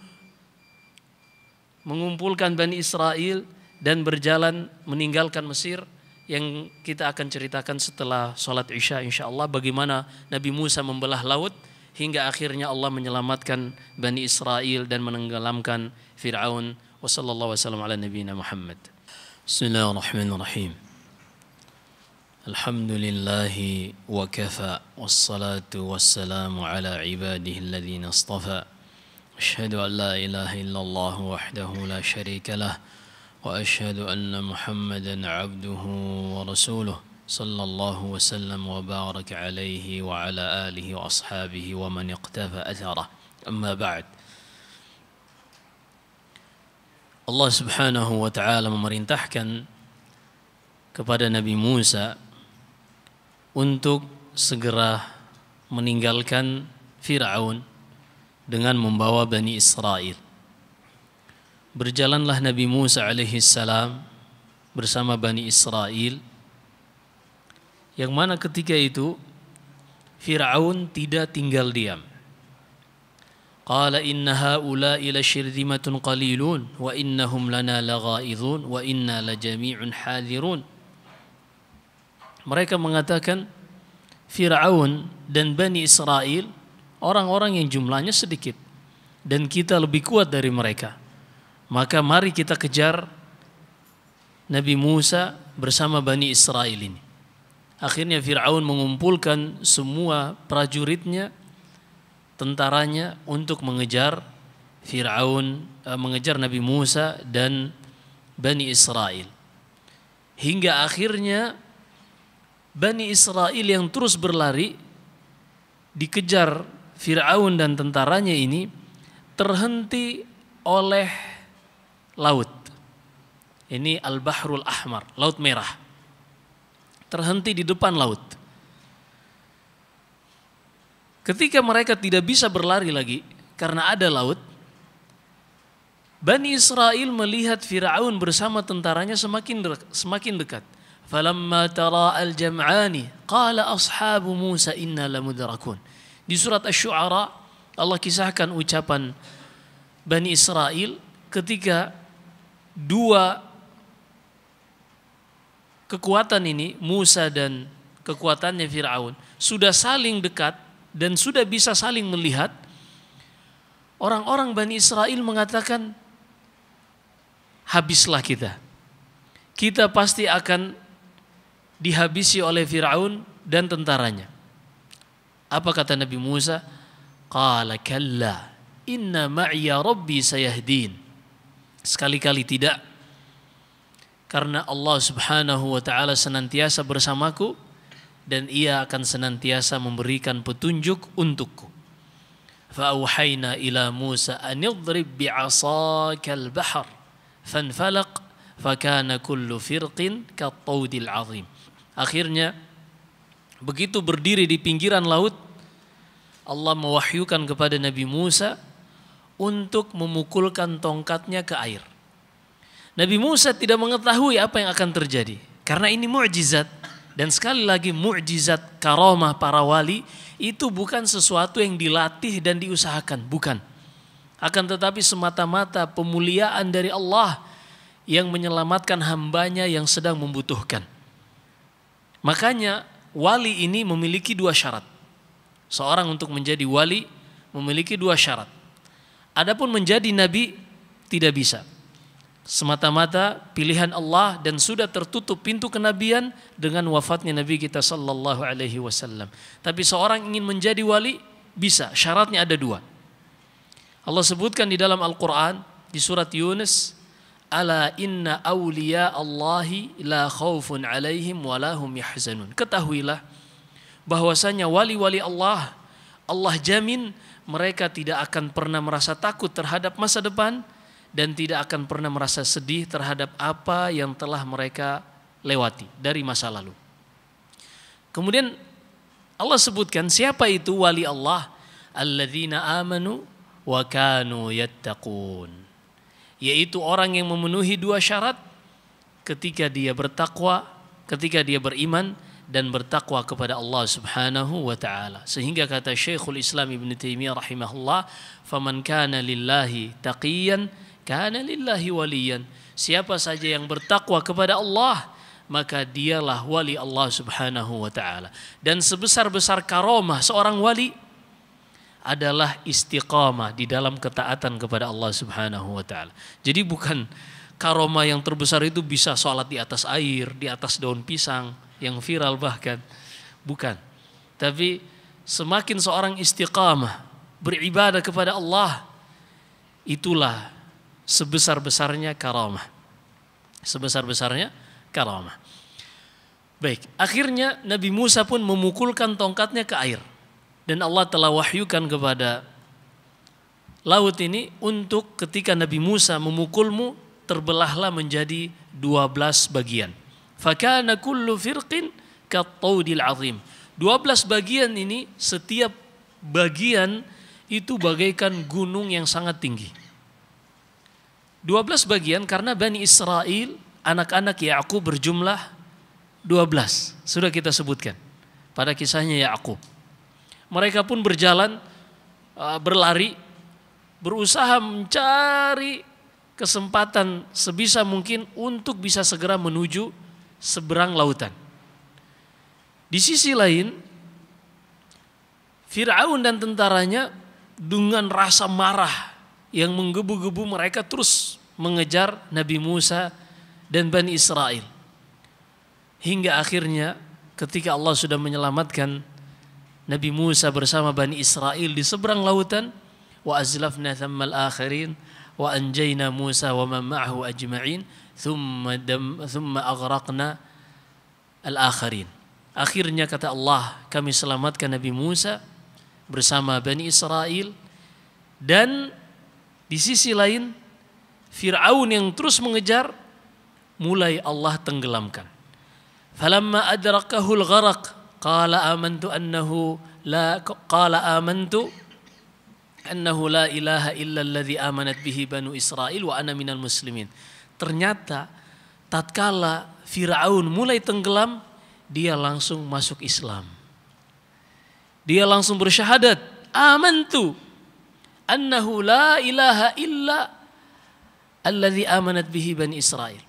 mengumpulkan Bani Israel dan berjalan meninggalkan Mesir yang kita akan ceritakan setelah sholat isya insya Allah bagaimana Nabi Musa membelah laut hingga akhirnya Allah menyelamatkan Bani Israel dan menenggelamkan Fir'aun wa sallallahu wasallam ala nabiyina Muhammad Bismillahirrahmanirrahim Alhamdulillahi wa kafa wassalatu wassalamu ala ibadihi alladhina astafa Ashhadu an la ilaha illallah wahdahu la sharika lah وأشهد أن محمدا عبده ورسوله صلى الله وسلم وبارك عليه وعلى آله وأصحابه ومن اقتفى أثره أما بعد الله سبحانه وتعالى ممرين تحكن kepada Nabi Musa untuk segera meninggalkan Fir'aun dengan membawa Bani Israel. Berjalanlah Nabi Musa alaihi salam bersama Bani Israel yang mana ketika itu Fir'aun tidak tinggal diam. Qala inna ila qalilun wa innahum lana wa inna lajami'un hadirun. Mereka mengatakan Fir'aun dan Bani Israel orang-orang yang jumlahnya sedikit dan kita lebih kuat dari mereka maka mari kita kejar Nabi Musa bersama Bani Israel ini. Akhirnya Fir'aun mengumpulkan semua prajuritnya, tentaranya untuk mengejar Fir'aun, eh, mengejar Nabi Musa dan Bani Israel. Hingga akhirnya Bani Israel yang terus berlari dikejar Fir'aun dan tentaranya ini terhenti oleh laut. Ini Al-Bahrul Ahmar, Laut Merah. Terhenti di depan laut. Ketika mereka tidak bisa berlari lagi karena ada laut, Bani Israel melihat Firaun bersama tentaranya semakin dekat, semakin dekat. Falamma tara al-jam'ani qala ashabu Musa inna lamudrakun. Di surat Asy-Syu'ara Allah kisahkan ucapan Bani Israel ketika dua kekuatan ini Musa dan kekuatannya Firaun sudah saling dekat dan sudah bisa saling melihat orang-orang Bani Israel mengatakan habislah kita kita pasti akan dihabisi oleh Firaun dan tentaranya apa kata Nabi Musa qala kalla inna ma'iya rabbi sayahdin sekali-kali tidak karena Allah Subhanahu wa taala senantiasa bersamaku dan ia akan senantiasa memberikan petunjuk untukku. Fa'auhayna ila Musa an idrib bi'asakal bahar fanfalaq fakana kullu firqin kattawdil azim. Akhirnya begitu berdiri di pinggiran laut Allah mewahyukan kepada Nabi Musa untuk memukulkan tongkatnya ke air. Nabi Musa tidak mengetahui apa yang akan terjadi karena ini mujizat dan sekali lagi mujizat karomah para wali itu bukan sesuatu yang dilatih dan diusahakan, bukan. Akan tetapi semata-mata pemuliaan dari Allah yang menyelamatkan hambanya yang sedang membutuhkan. Makanya wali ini memiliki dua syarat. Seorang untuk menjadi wali memiliki dua syarat. Adapun menjadi nabi tidak bisa. Semata-mata pilihan Allah dan sudah tertutup pintu kenabian dengan wafatnya Nabi kita sallallahu alaihi wasallam. Tapi seorang ingin menjadi wali bisa, syaratnya ada dua. Allah sebutkan di dalam Al-Qur'an di surat Yunus, "Ala inna awliya Allahi la khaufun alaihim wa lahum yahzanun." Ketahuilah bahwasanya wali-wali Allah Allah jamin mereka tidak akan pernah merasa takut terhadap masa depan dan tidak akan pernah merasa sedih terhadap apa yang telah mereka lewati dari masa lalu. Kemudian Allah sebutkan siapa itu wali Allah? Alladzina amanu wa kanu yattaqun. Yaitu orang yang memenuhi dua syarat ketika dia bertakwa, ketika dia beriman dan bertakwa kepada Allah Subhanahu wa taala. Sehingga kata Syekhul Islam Ibn Taimiyah rahimahullah, "Faman kana lillahi taqiyan kana lillahi waliyan." Siapa saja yang bertakwa kepada Allah, maka dialah wali Allah Subhanahu wa taala. Dan sebesar-besar karomah seorang wali adalah istiqamah di dalam ketaatan kepada Allah Subhanahu wa taala. Jadi bukan karomah yang terbesar itu bisa sholat di atas air, di atas daun pisang, yang viral bahkan. Bukan. Tapi semakin seorang istiqamah beribadah kepada Allah itulah sebesar-besarnya karamah. Sebesar-besarnya karamah. Baik, akhirnya Nabi Musa pun memukulkan tongkatnya ke air. Dan Allah telah wahyukan kepada laut ini untuk ketika Nabi Musa memukulmu terbelahlah menjadi 12 bagian. Fakana kullu firqin kattaudil azim. 12 bagian ini setiap bagian itu bagaikan gunung yang sangat tinggi. 12 bagian karena Bani Israel anak-anak Yakub berjumlah 12. Sudah kita sebutkan pada kisahnya Yakub. Mereka pun berjalan e, berlari berusaha mencari kesempatan sebisa mungkin untuk bisa segera menuju seberang lautan. Di sisi lain, Firaun dan tentaranya dengan rasa marah yang menggebu-gebu mereka terus mengejar Nabi Musa dan Bani Israel. Hingga akhirnya ketika Allah sudah menyelamatkan Nabi Musa bersama Bani Israel di seberang lautan, wa azlafna thammal akhirin wa anjayna Musa wa man ma'ahu ajma'in Thumma, dam, thumma aghraqna al-akharin. Akhirnya kata Allah, kami selamatkan Nabi Musa bersama Bani Israel dan di sisi lain Fir'aun yang terus mengejar mulai Allah tenggelamkan. Falamma adrakahul gharaq qala amantu annahu la qala amantu annahu la ilaha illa alladhi amanat bihi banu Israel wa ana minal muslimin ternyata tatkala Firaun mulai tenggelam, dia langsung masuk Islam. Dia langsung bersyahadat, amantu annahu la ilaha illa alladhi amanat bihi bani Israel.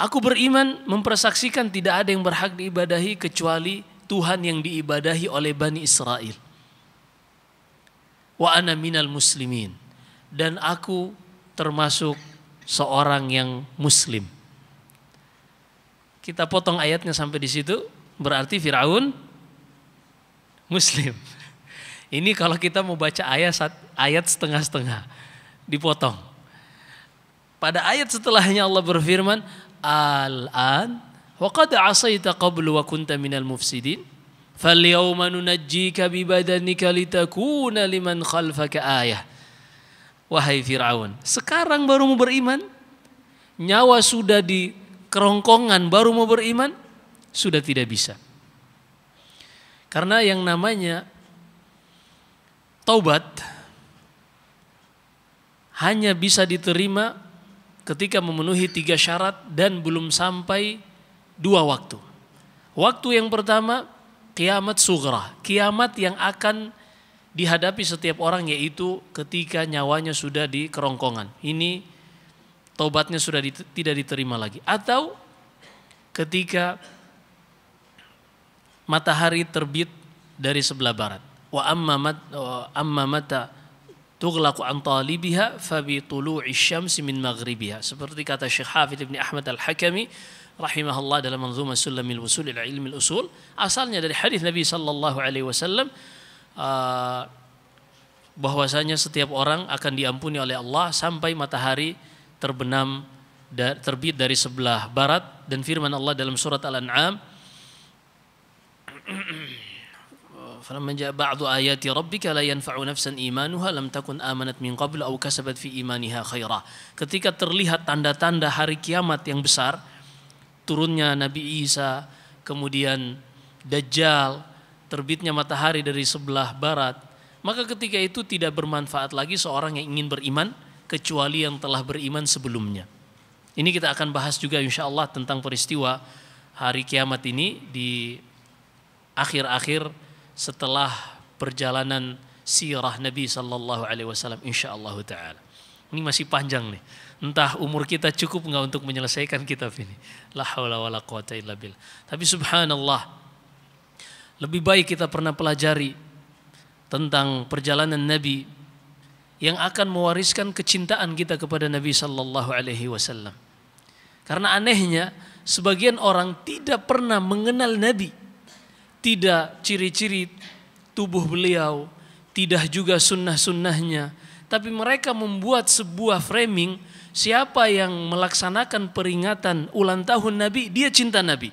Aku beriman mempersaksikan tidak ada yang berhak diibadahi kecuali Tuhan yang diibadahi oleh Bani Israel. Wa ana minal muslimin. Dan aku termasuk seorang yang muslim. Kita potong ayatnya sampai di situ, berarti Firaun muslim. Ini kalau kita mau baca ayat ayat setengah-setengah dipotong. Pada ayat setelahnya Allah berfirman, "Al-an wa qad asaita qablu wa kunta minal mufsidin." فَالْيَوْمَ نُنَجِّيكَ بِبَدَنِكَ لِتَكُونَ liman خَلْفَكَ ayah Wahai Firaun, sekarang baru mau beriman? Nyawa sudah di kerongkongan baru mau beriman? Sudah tidak bisa. Karena yang namanya taubat hanya bisa diterima ketika memenuhi tiga syarat dan belum sampai dua waktu. Waktu yang pertama kiamat sugra, kiamat yang akan dihadapi setiap orang yaitu ketika nyawanya sudah di kerongkongan. Ini tobatnya sudah di, tidak diterima lagi. Atau ketika matahari terbit dari sebelah barat. Wa amma mat amma mata tughlaqu an talibiha fa bi tulu'i syamsi min maghribiha. Seperti kata Syekh Hafidh Ibn Ahmad Al-Hakami rahimahullah dalam manzumah Sulamil Wusul Ilmi Ilmil Usul, asalnya dari hadis Nabi sallallahu alaihi wasallam Eh, bahwasanya setiap orang akan diampuni oleh Allah sampai matahari terbenam terbit dari sebelah barat dan firman Allah dalam surat Al-An'am فلما جاء بعض آيات ربك لا ينفع نفسا إيمانها لم تكن آمنت من قبل أو ketika terlihat tanda-tanda hari kiamat yang besar turunnya Nabi Isa kemudian Dajjal terbitnya matahari dari sebelah barat, maka ketika itu tidak bermanfaat lagi seorang yang ingin beriman kecuali yang telah beriman sebelumnya. Ini kita akan bahas juga insya Allah tentang peristiwa hari kiamat ini di akhir-akhir setelah perjalanan sirah Nabi Sallallahu Alaihi Wasallam insya Allah taala. Ini masih panjang nih. Entah umur kita cukup nggak untuk menyelesaikan kitab ini. La haula wa la illa billah. Tapi subhanallah, lebih baik kita pernah pelajari tentang perjalanan Nabi yang akan mewariskan kecintaan kita kepada Nabi Sallallahu Alaihi Wasallam. Karena anehnya, sebagian orang tidak pernah mengenal Nabi, tidak ciri-ciri tubuh beliau, tidak juga sunnah-sunnahnya, tapi mereka membuat sebuah framing siapa yang melaksanakan peringatan ulang tahun Nabi, dia cinta Nabi.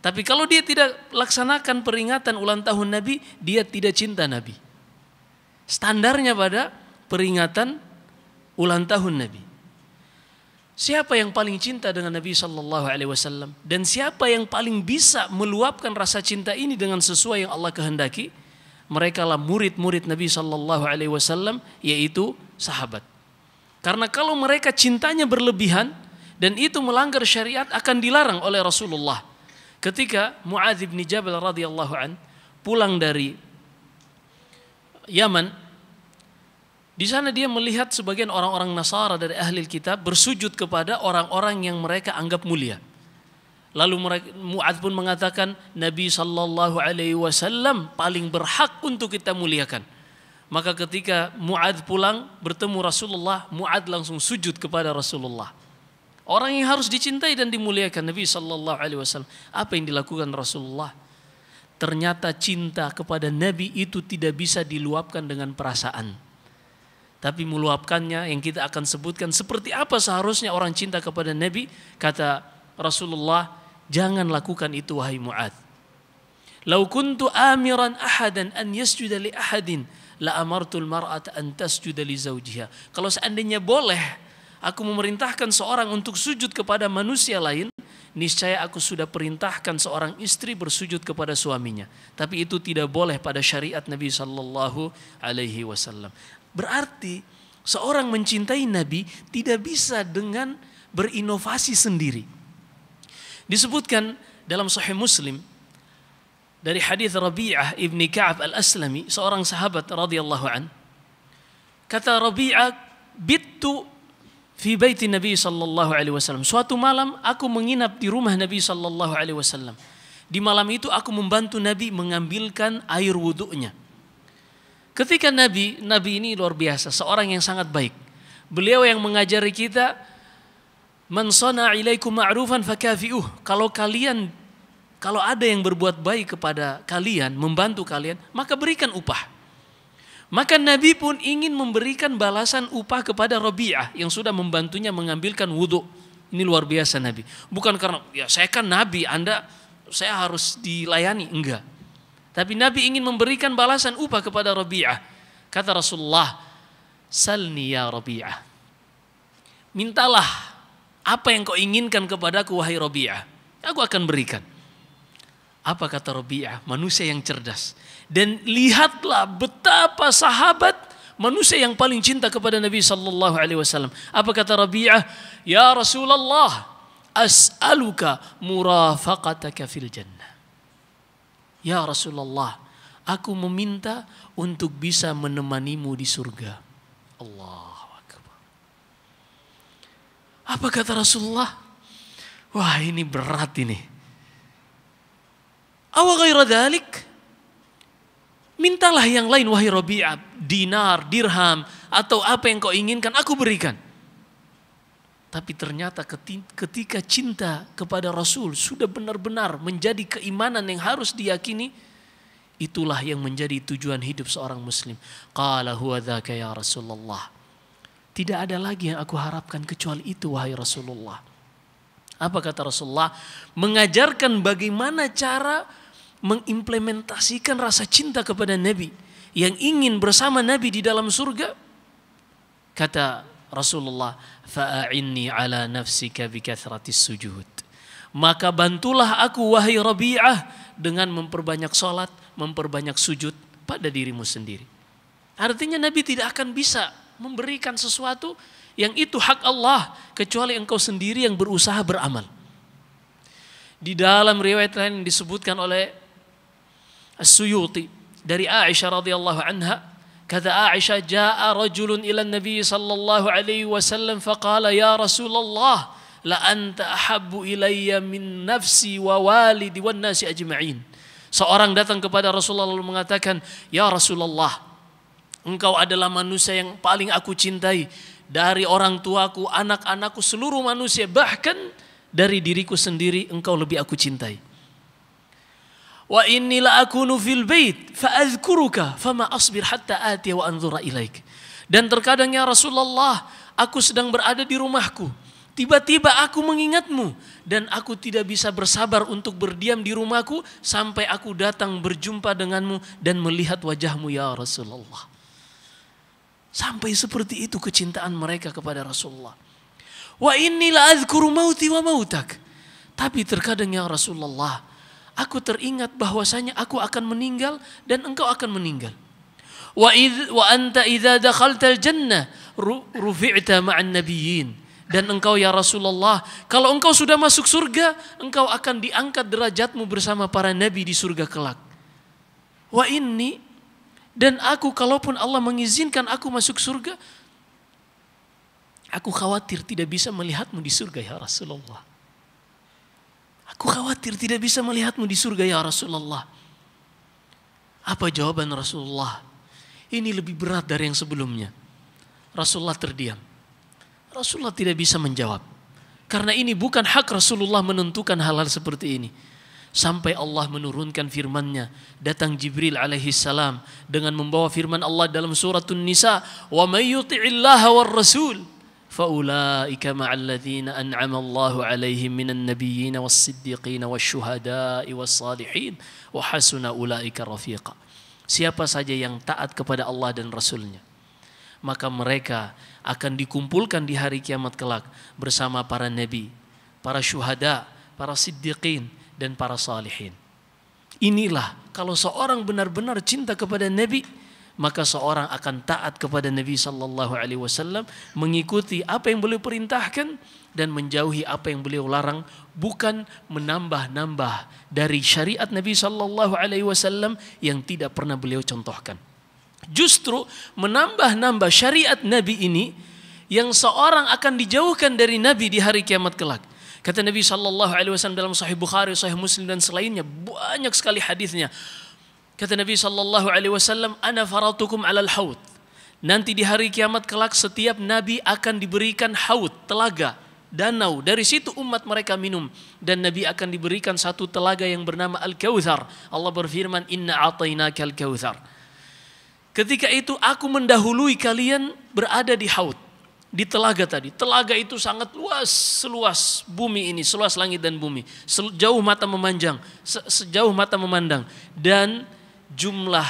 Tapi kalau dia tidak laksanakan peringatan ulang tahun Nabi, dia tidak cinta Nabi. Standarnya pada peringatan ulang tahun Nabi. Siapa yang paling cinta dengan Nabi Shallallahu Alaihi Wasallam dan siapa yang paling bisa meluapkan rasa cinta ini dengan sesuai yang Allah kehendaki? Mereka lah murid-murid Nabi Shallallahu Alaihi Wasallam, yaitu sahabat. Karena kalau mereka cintanya berlebihan dan itu melanggar syariat akan dilarang oleh Rasulullah Ketika Muadz bin Jabal radhiyallahu an pulang dari Yaman, di sana dia melihat sebagian orang-orang Nasara dari ahli kitab bersujud kepada orang-orang yang mereka anggap mulia. Lalu Muadz pun mengatakan Nabi Sallallahu Alaihi Wasallam paling berhak untuk kita muliakan. Maka ketika Muadz pulang bertemu Rasulullah, Muadz langsung sujud kepada Rasulullah. Orang yang harus dicintai dan dimuliakan Nabi Shallallahu Alaihi Wasallam. Apa yang dilakukan Rasulullah? Ternyata cinta kepada Nabi itu tidak bisa diluapkan dengan perasaan. Tapi meluapkannya yang kita akan sebutkan seperti apa seharusnya orang cinta kepada Nabi. Kata Rasulullah, jangan lakukan itu wahai Mu'ad. Lau kuntu amiran ahadan an yasjuda li ahadin la amartul mar'ata an tasjuda li zawjiha. Kalau seandainya boleh aku memerintahkan seorang untuk sujud kepada manusia lain, niscaya aku sudah perintahkan seorang istri bersujud kepada suaminya. Tapi itu tidak boleh pada syariat Nabi Shallallahu Alaihi Wasallam. Berarti seorang mencintai Nabi tidak bisa dengan berinovasi sendiri. Disebutkan dalam Sahih Muslim dari hadis Rabi'ah ibni Ka'ab al-Aslami, seorang sahabat radhiyallahu an. Kata Rabi'ah, "Bittu fi baiti Nabi sallallahu alaihi wasallam. Suatu malam aku menginap di rumah Nabi sallallahu alaihi wasallam. Di malam itu aku membantu Nabi mengambilkan air wudhunya. Ketika Nabi, Nabi ini luar biasa, seorang yang sangat baik. Beliau yang mengajari kita man sana ilaikum ma'rufan fakafi'uh. Kalau kalian kalau ada yang berbuat baik kepada kalian, membantu kalian, maka berikan upah. Maka Nabi pun ingin memberikan balasan upah kepada Robiah yang sudah membantunya mengambilkan wudhu. Ini luar biasa Nabi. Bukan karena ya saya kan Nabi, Anda saya harus dilayani. Enggak. Tapi Nabi ingin memberikan balasan upah kepada Robiah Kata Rasulullah, Salni ya Rabi'ah. Mintalah apa yang kau inginkan kepadaku wahai Rabi'ah. Aku akan berikan. Apa kata Rabi'ah? Manusia yang cerdas. Dan lihatlah betapa sahabat manusia yang paling cinta kepada Nabi sallallahu alaihi wasallam. Apa kata Rabi'ah? Ya Rasulullah, as'aluka murafaqataka fil jannah. Ya Rasulullah, aku meminta untuk bisa menemanimu di surga. Allah Apa kata Rasulullah? Wah ini berat ini. Awa ghaira dhalik. Mintalah yang lain wahai Rabi'ah, dinar, dirham, atau apa yang kau inginkan, aku berikan. Tapi ternyata ketika cinta kepada Rasul sudah benar-benar menjadi keimanan yang harus diyakini, itulah yang menjadi tujuan hidup seorang muslim. Qala huwa dhaka ya Rasulullah. Tidak ada lagi yang aku harapkan kecuali itu wahai Rasulullah. Apa kata Rasulullah? Mengajarkan bagaimana cara mengimplementasikan rasa cinta kepada Nabi yang ingin bersama Nabi di dalam surga kata Rasulullah fa'inni ala nafsika bikathratis sujud maka bantulah aku wahai Rabi'ah dengan memperbanyak sholat memperbanyak sujud pada dirimu sendiri artinya Nabi tidak akan bisa memberikan sesuatu yang itu hak Allah kecuali engkau sendiri yang berusaha beramal di dalam riwayat lain disebutkan oleh As-Suyuti dari Aisyah radhiyallahu anha kata Aisyah jaa rajulun ila Nabi sallallahu alaihi wasallam faqala ya Rasulullah la anta ahabbu ilayya min nafsi wa walidi wan nasi ajma'in seorang datang kepada Rasulullah lalu mengatakan ya Rasulullah engkau adalah manusia yang paling aku cintai dari orang tuaku, anak-anakku, seluruh manusia, bahkan dari diriku sendiri engkau lebih aku cintai. Wa inni la akunu fil bait fa azkuruka, fama asbir hatta ati wa anzura ilaik. Dan terkadang ya Rasulullah, aku sedang berada di rumahku. Tiba-tiba aku mengingatmu dan aku tidak bisa bersabar untuk berdiam di rumahku sampai aku datang berjumpa denganmu dan melihat wajahmu ya Rasulullah. Sampai seperti itu kecintaan mereka kepada Rasulullah. Wa inni la azkuru mauti wa mautak. Tapi terkadang ya Rasulullah, aku teringat bahwasanya aku akan meninggal dan engkau akan meninggal. Wa id wa anta idza al jannah rufi'ta ma'an nabiyyin. Dan engkau ya Rasulullah, kalau engkau sudah masuk surga, engkau akan diangkat derajatmu bersama para nabi di surga kelak. Wa inni dan aku kalaupun Allah mengizinkan aku masuk surga, aku khawatir tidak bisa melihatmu di surga ya Rasulullah. Ku khawatir tidak bisa melihatmu di surga ya Rasulullah. Apa jawaban Rasulullah? Ini lebih berat dari yang sebelumnya. Rasulullah terdiam. Rasulullah tidak bisa menjawab. Karena ini bukan hak Rasulullah menentukan hal-hal seperti ini. Sampai Allah menurunkan Firman-Nya Datang Jibril alaihi salam dengan membawa firman Allah dalam surat An-Nisa. وَمَيُّطِعِ اللَّهَ وَالرَّسُولِ فأولئك مع الذين أنعم الله عليهم من النبيين والصديقين والشهداء والصالحين وحسن أولئك رفيقا Siapa saja yang taat kepada Allah dan Rasulnya Maka mereka akan dikumpulkan di hari kiamat kelak Bersama para nabi, para syuhada, para siddiqin, dan para salihin Inilah kalau seorang benar-benar cinta kepada nabi maka seorang akan taat kepada Nabi Shallallahu Alaihi Wasallam, mengikuti apa yang beliau perintahkan dan menjauhi apa yang beliau larang, bukan menambah-nambah dari syariat Nabi Shallallahu Alaihi Wasallam yang tidak pernah beliau contohkan. Justru menambah-nambah syariat Nabi ini yang seorang akan dijauhkan dari Nabi di hari kiamat kelak. Kata Nabi Shallallahu Alaihi Wasallam dalam Sahih Bukhari, Sahih Muslim dan selainnya banyak sekali hadisnya. Kata Nabi Shallallahu Alaihi Wasallam, "Ana faratukum alal haud." Nanti di hari kiamat kelak setiap nabi akan diberikan haud, telaga, danau. Dari situ umat mereka minum dan nabi akan diberikan satu telaga yang bernama Al-Kautsar. Allah berfirman, "Inna atainaka al-Kautsar." Ketika itu aku mendahului kalian berada di haud, di telaga tadi. Telaga itu sangat luas, seluas bumi ini, seluas langit dan bumi. Sejauh mata memanjang, sejauh mata memandang dan jumlah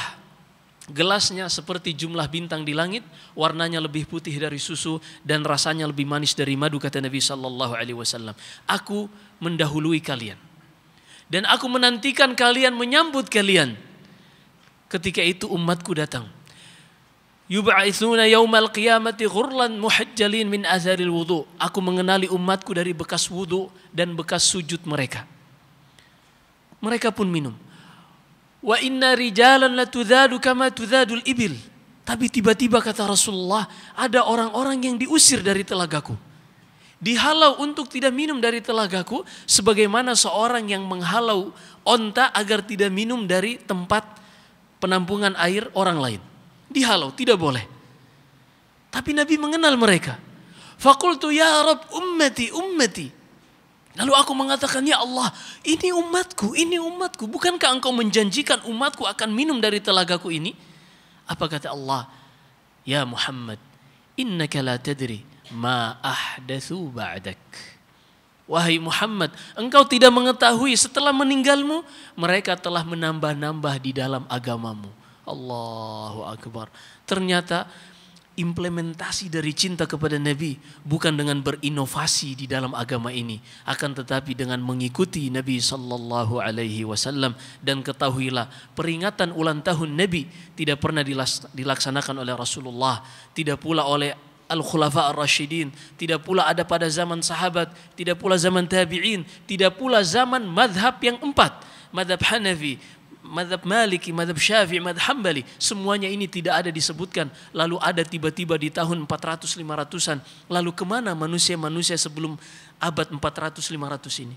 gelasnya seperti jumlah bintang di langit, warnanya lebih putih dari susu dan rasanya lebih manis dari madu kata Nabi sallallahu alaihi wasallam. Aku mendahului kalian. Dan aku menantikan kalian menyambut kalian. Ketika itu umatku datang. Yub'atsuna yaumal qiyamati ghurlan muhajjalin min azharil wudu. Aku mengenali umatku dari bekas wudu dan bekas sujud mereka. Mereka pun minum. Wa inna rijalan latudadu kama tudadul ibil. Tapi tiba-tiba kata Rasulullah, ada orang-orang yang diusir dari telagaku. Dihalau untuk tidak minum dari telagaku, sebagaimana seorang yang menghalau onta agar tidak minum dari tempat penampungan air orang lain. Dihalau, tidak boleh. Tapi Nabi mengenal mereka. Fakultu ya Rabb ummati ummati. Lalu aku mengatakan, ya Allah ini umatku, ini umatku. Bukankah engkau menjanjikan umatku akan minum dari telagaku ini? Apa kata Allah? Ya Muhammad, innaka la tadri ma ahdathu ba'dak. Wahai Muhammad, engkau tidak mengetahui setelah meninggalmu, mereka telah menambah-nambah di dalam agamamu. Allahu Akbar. Ternyata implementasi dari cinta kepada Nabi bukan dengan berinovasi di dalam agama ini akan tetapi dengan mengikuti Nabi sallallahu alaihi wasallam dan ketahuilah peringatan ulang tahun Nabi tidak pernah dilaksanakan oleh Rasulullah tidak pula oleh Al-Khulafa Ar-Rashidin Tidak pula ada pada zaman sahabat Tidak pula zaman tabi'in Tidak pula zaman madhab yang empat Madhab Hanafi, madhab maliki, madhab syafi'i, madhab hambali. Semuanya ini tidak ada disebutkan. Lalu ada tiba-tiba di tahun 400-500an. Lalu kemana manusia-manusia sebelum abad 400-500 ini?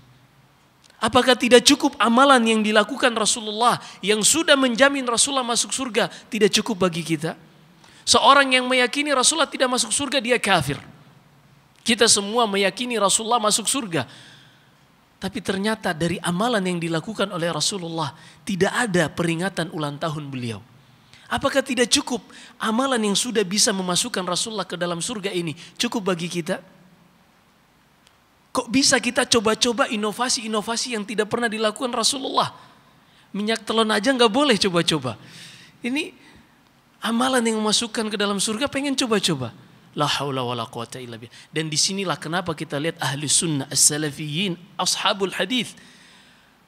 Apakah tidak cukup amalan yang dilakukan Rasulullah yang sudah menjamin Rasulullah masuk surga tidak cukup bagi kita? Seorang yang meyakini Rasulullah tidak masuk surga dia kafir. Kita semua meyakini Rasulullah masuk surga. Tapi ternyata dari amalan yang dilakukan oleh Rasulullah tidak ada peringatan ulang tahun beliau. Apakah tidak cukup amalan yang sudah bisa memasukkan Rasulullah ke dalam surga ini cukup bagi kita? Kok bisa kita coba-coba inovasi-inovasi yang tidak pernah dilakukan Rasulullah? Minyak telon aja nggak boleh coba-coba. Ini amalan yang memasukkan ke dalam surga pengen coba-coba. La haula wa la quwata illa bih. Dan disinilah kenapa kita lihat ahli sunnah, as-salafiyin, ashabul hadith.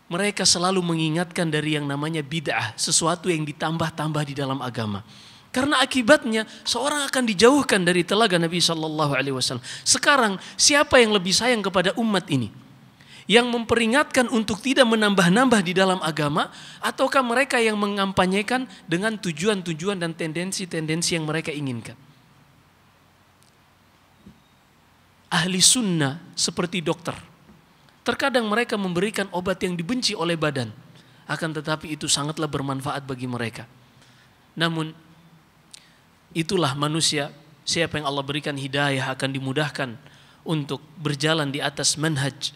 Mereka selalu mengingatkan dari yang namanya bid'ah. Sesuatu yang ditambah-tambah di dalam agama. Karena akibatnya seorang akan dijauhkan dari telaga Nabi Shallallahu Alaihi Wasallam. Sekarang siapa yang lebih sayang kepada umat ini? Yang memperingatkan untuk tidak menambah-nambah di dalam agama, ataukah mereka yang mengampanyekan dengan tujuan-tujuan dan tendensi-tendensi yang mereka inginkan? ahli sunnah seperti dokter. Terkadang mereka memberikan obat yang dibenci oleh badan. Akan tetapi itu sangatlah bermanfaat bagi mereka. Namun itulah manusia siapa yang Allah berikan hidayah akan dimudahkan untuk berjalan di atas manhaj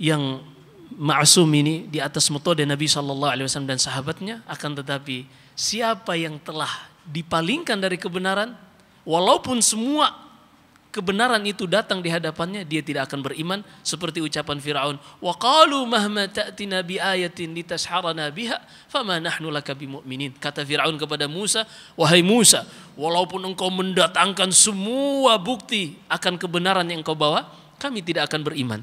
yang ma'asum ini di atas metode Nabi Shallallahu Alaihi Wasallam dan sahabatnya akan tetapi siapa yang telah dipalingkan dari kebenaran walaupun semua kebenaran itu datang di hadapannya dia tidak akan beriman seperti ucapan Firaun wa qalu mahma ta'tina bi ayatin litasharana biha fama nahnu laka kata Firaun kepada Musa wahai Musa walaupun engkau mendatangkan semua bukti akan kebenaran yang engkau bawa kami tidak akan beriman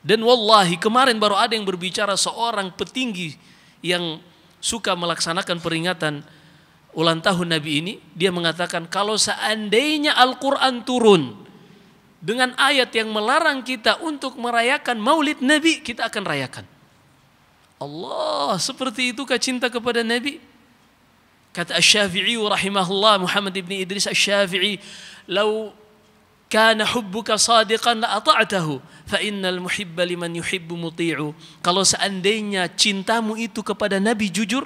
dan wallahi kemarin baru ada yang berbicara seorang petinggi yang suka melaksanakan peringatan ulang tahun Nabi ini, dia mengatakan kalau seandainya Al-Quran turun dengan ayat yang melarang kita untuk merayakan maulid Nabi, kita akan rayakan. Allah, seperti itu cinta kepada Nabi? Kata Asy-Syafi'i rahimahullah Muhammad ibn Idris Asy-Syafi'i, "Lau kana hubbuka sadiqan la ata'tahu fa innal muhibba liman yuhibbu muti'u." Kalau seandainya cintamu itu kepada Nabi jujur,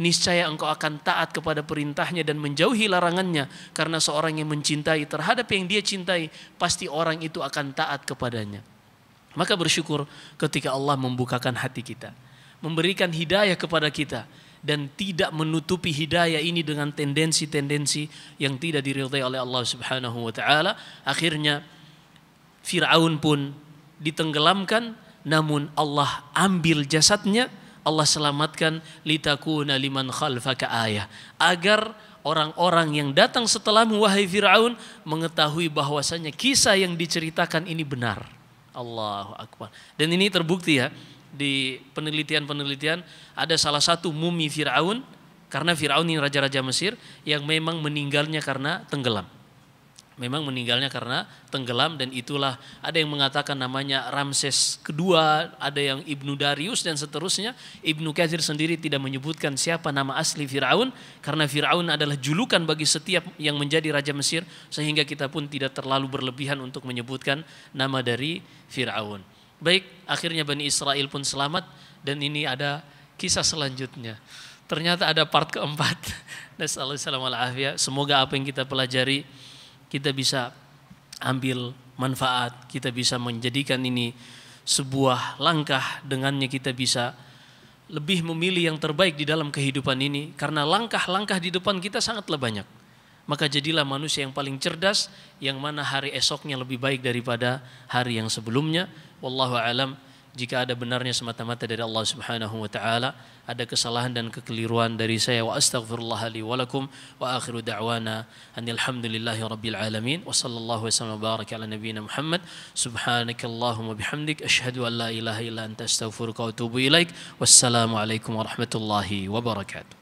niscaya engkau akan taat kepada perintahnya dan menjauhi larangannya karena seorang yang mencintai terhadap yang dia cintai pasti orang itu akan taat kepadanya maka bersyukur ketika Allah membukakan hati kita memberikan hidayah kepada kita dan tidak menutupi hidayah ini dengan tendensi-tendensi yang tidak diridhai oleh Allah Subhanahu wa taala akhirnya Firaun pun ditenggelamkan namun Allah ambil jasadnya Allah selamatkan litakuna liman khalfaka ayah agar orang-orang yang datang setelahmu wahai Firaun mengetahui bahwasanya kisah yang diceritakan ini benar. Allahu akbar. Dan ini terbukti ya di penelitian-penelitian ada salah satu mumi Firaun karena Firaun ini raja-raja Mesir yang memang meninggalnya karena tenggelam memang meninggalnya karena tenggelam dan itulah ada yang mengatakan namanya Ramses kedua, ada yang Ibnu Darius dan seterusnya. Ibnu Katsir sendiri tidak menyebutkan siapa nama asli Firaun karena Firaun adalah julukan bagi setiap yang menjadi raja Mesir sehingga kita pun tidak terlalu berlebihan untuk menyebutkan nama dari Firaun. Baik, akhirnya Bani Israel pun selamat dan ini ada kisah selanjutnya ternyata ada part keempat. Semoga apa yang kita pelajari kita bisa ambil manfaat, kita bisa menjadikan ini sebuah langkah dengannya kita bisa lebih memilih yang terbaik di dalam kehidupan ini karena langkah-langkah di depan kita sangatlah banyak. Maka jadilah manusia yang paling cerdas yang mana hari esoknya lebih baik daripada hari yang sebelumnya. Wallahu alam jika ada benarnya semata-mata dari Allah Subhanahu wa taala, ada kesalahan dan kekeliruan dari saya wa astaghfirullah li wa lakum wa akhiru da'wana anil hamdulillahi rabbil alamin wa sallallahu wasallam baraka ala nabiyyina Muhammad subhanakallahumma bihamdik Ashhadu an la ilaha illa anta astaghfiruka wa atubu ilaik wassalamu alaikum warahmatullahi wabarakatuh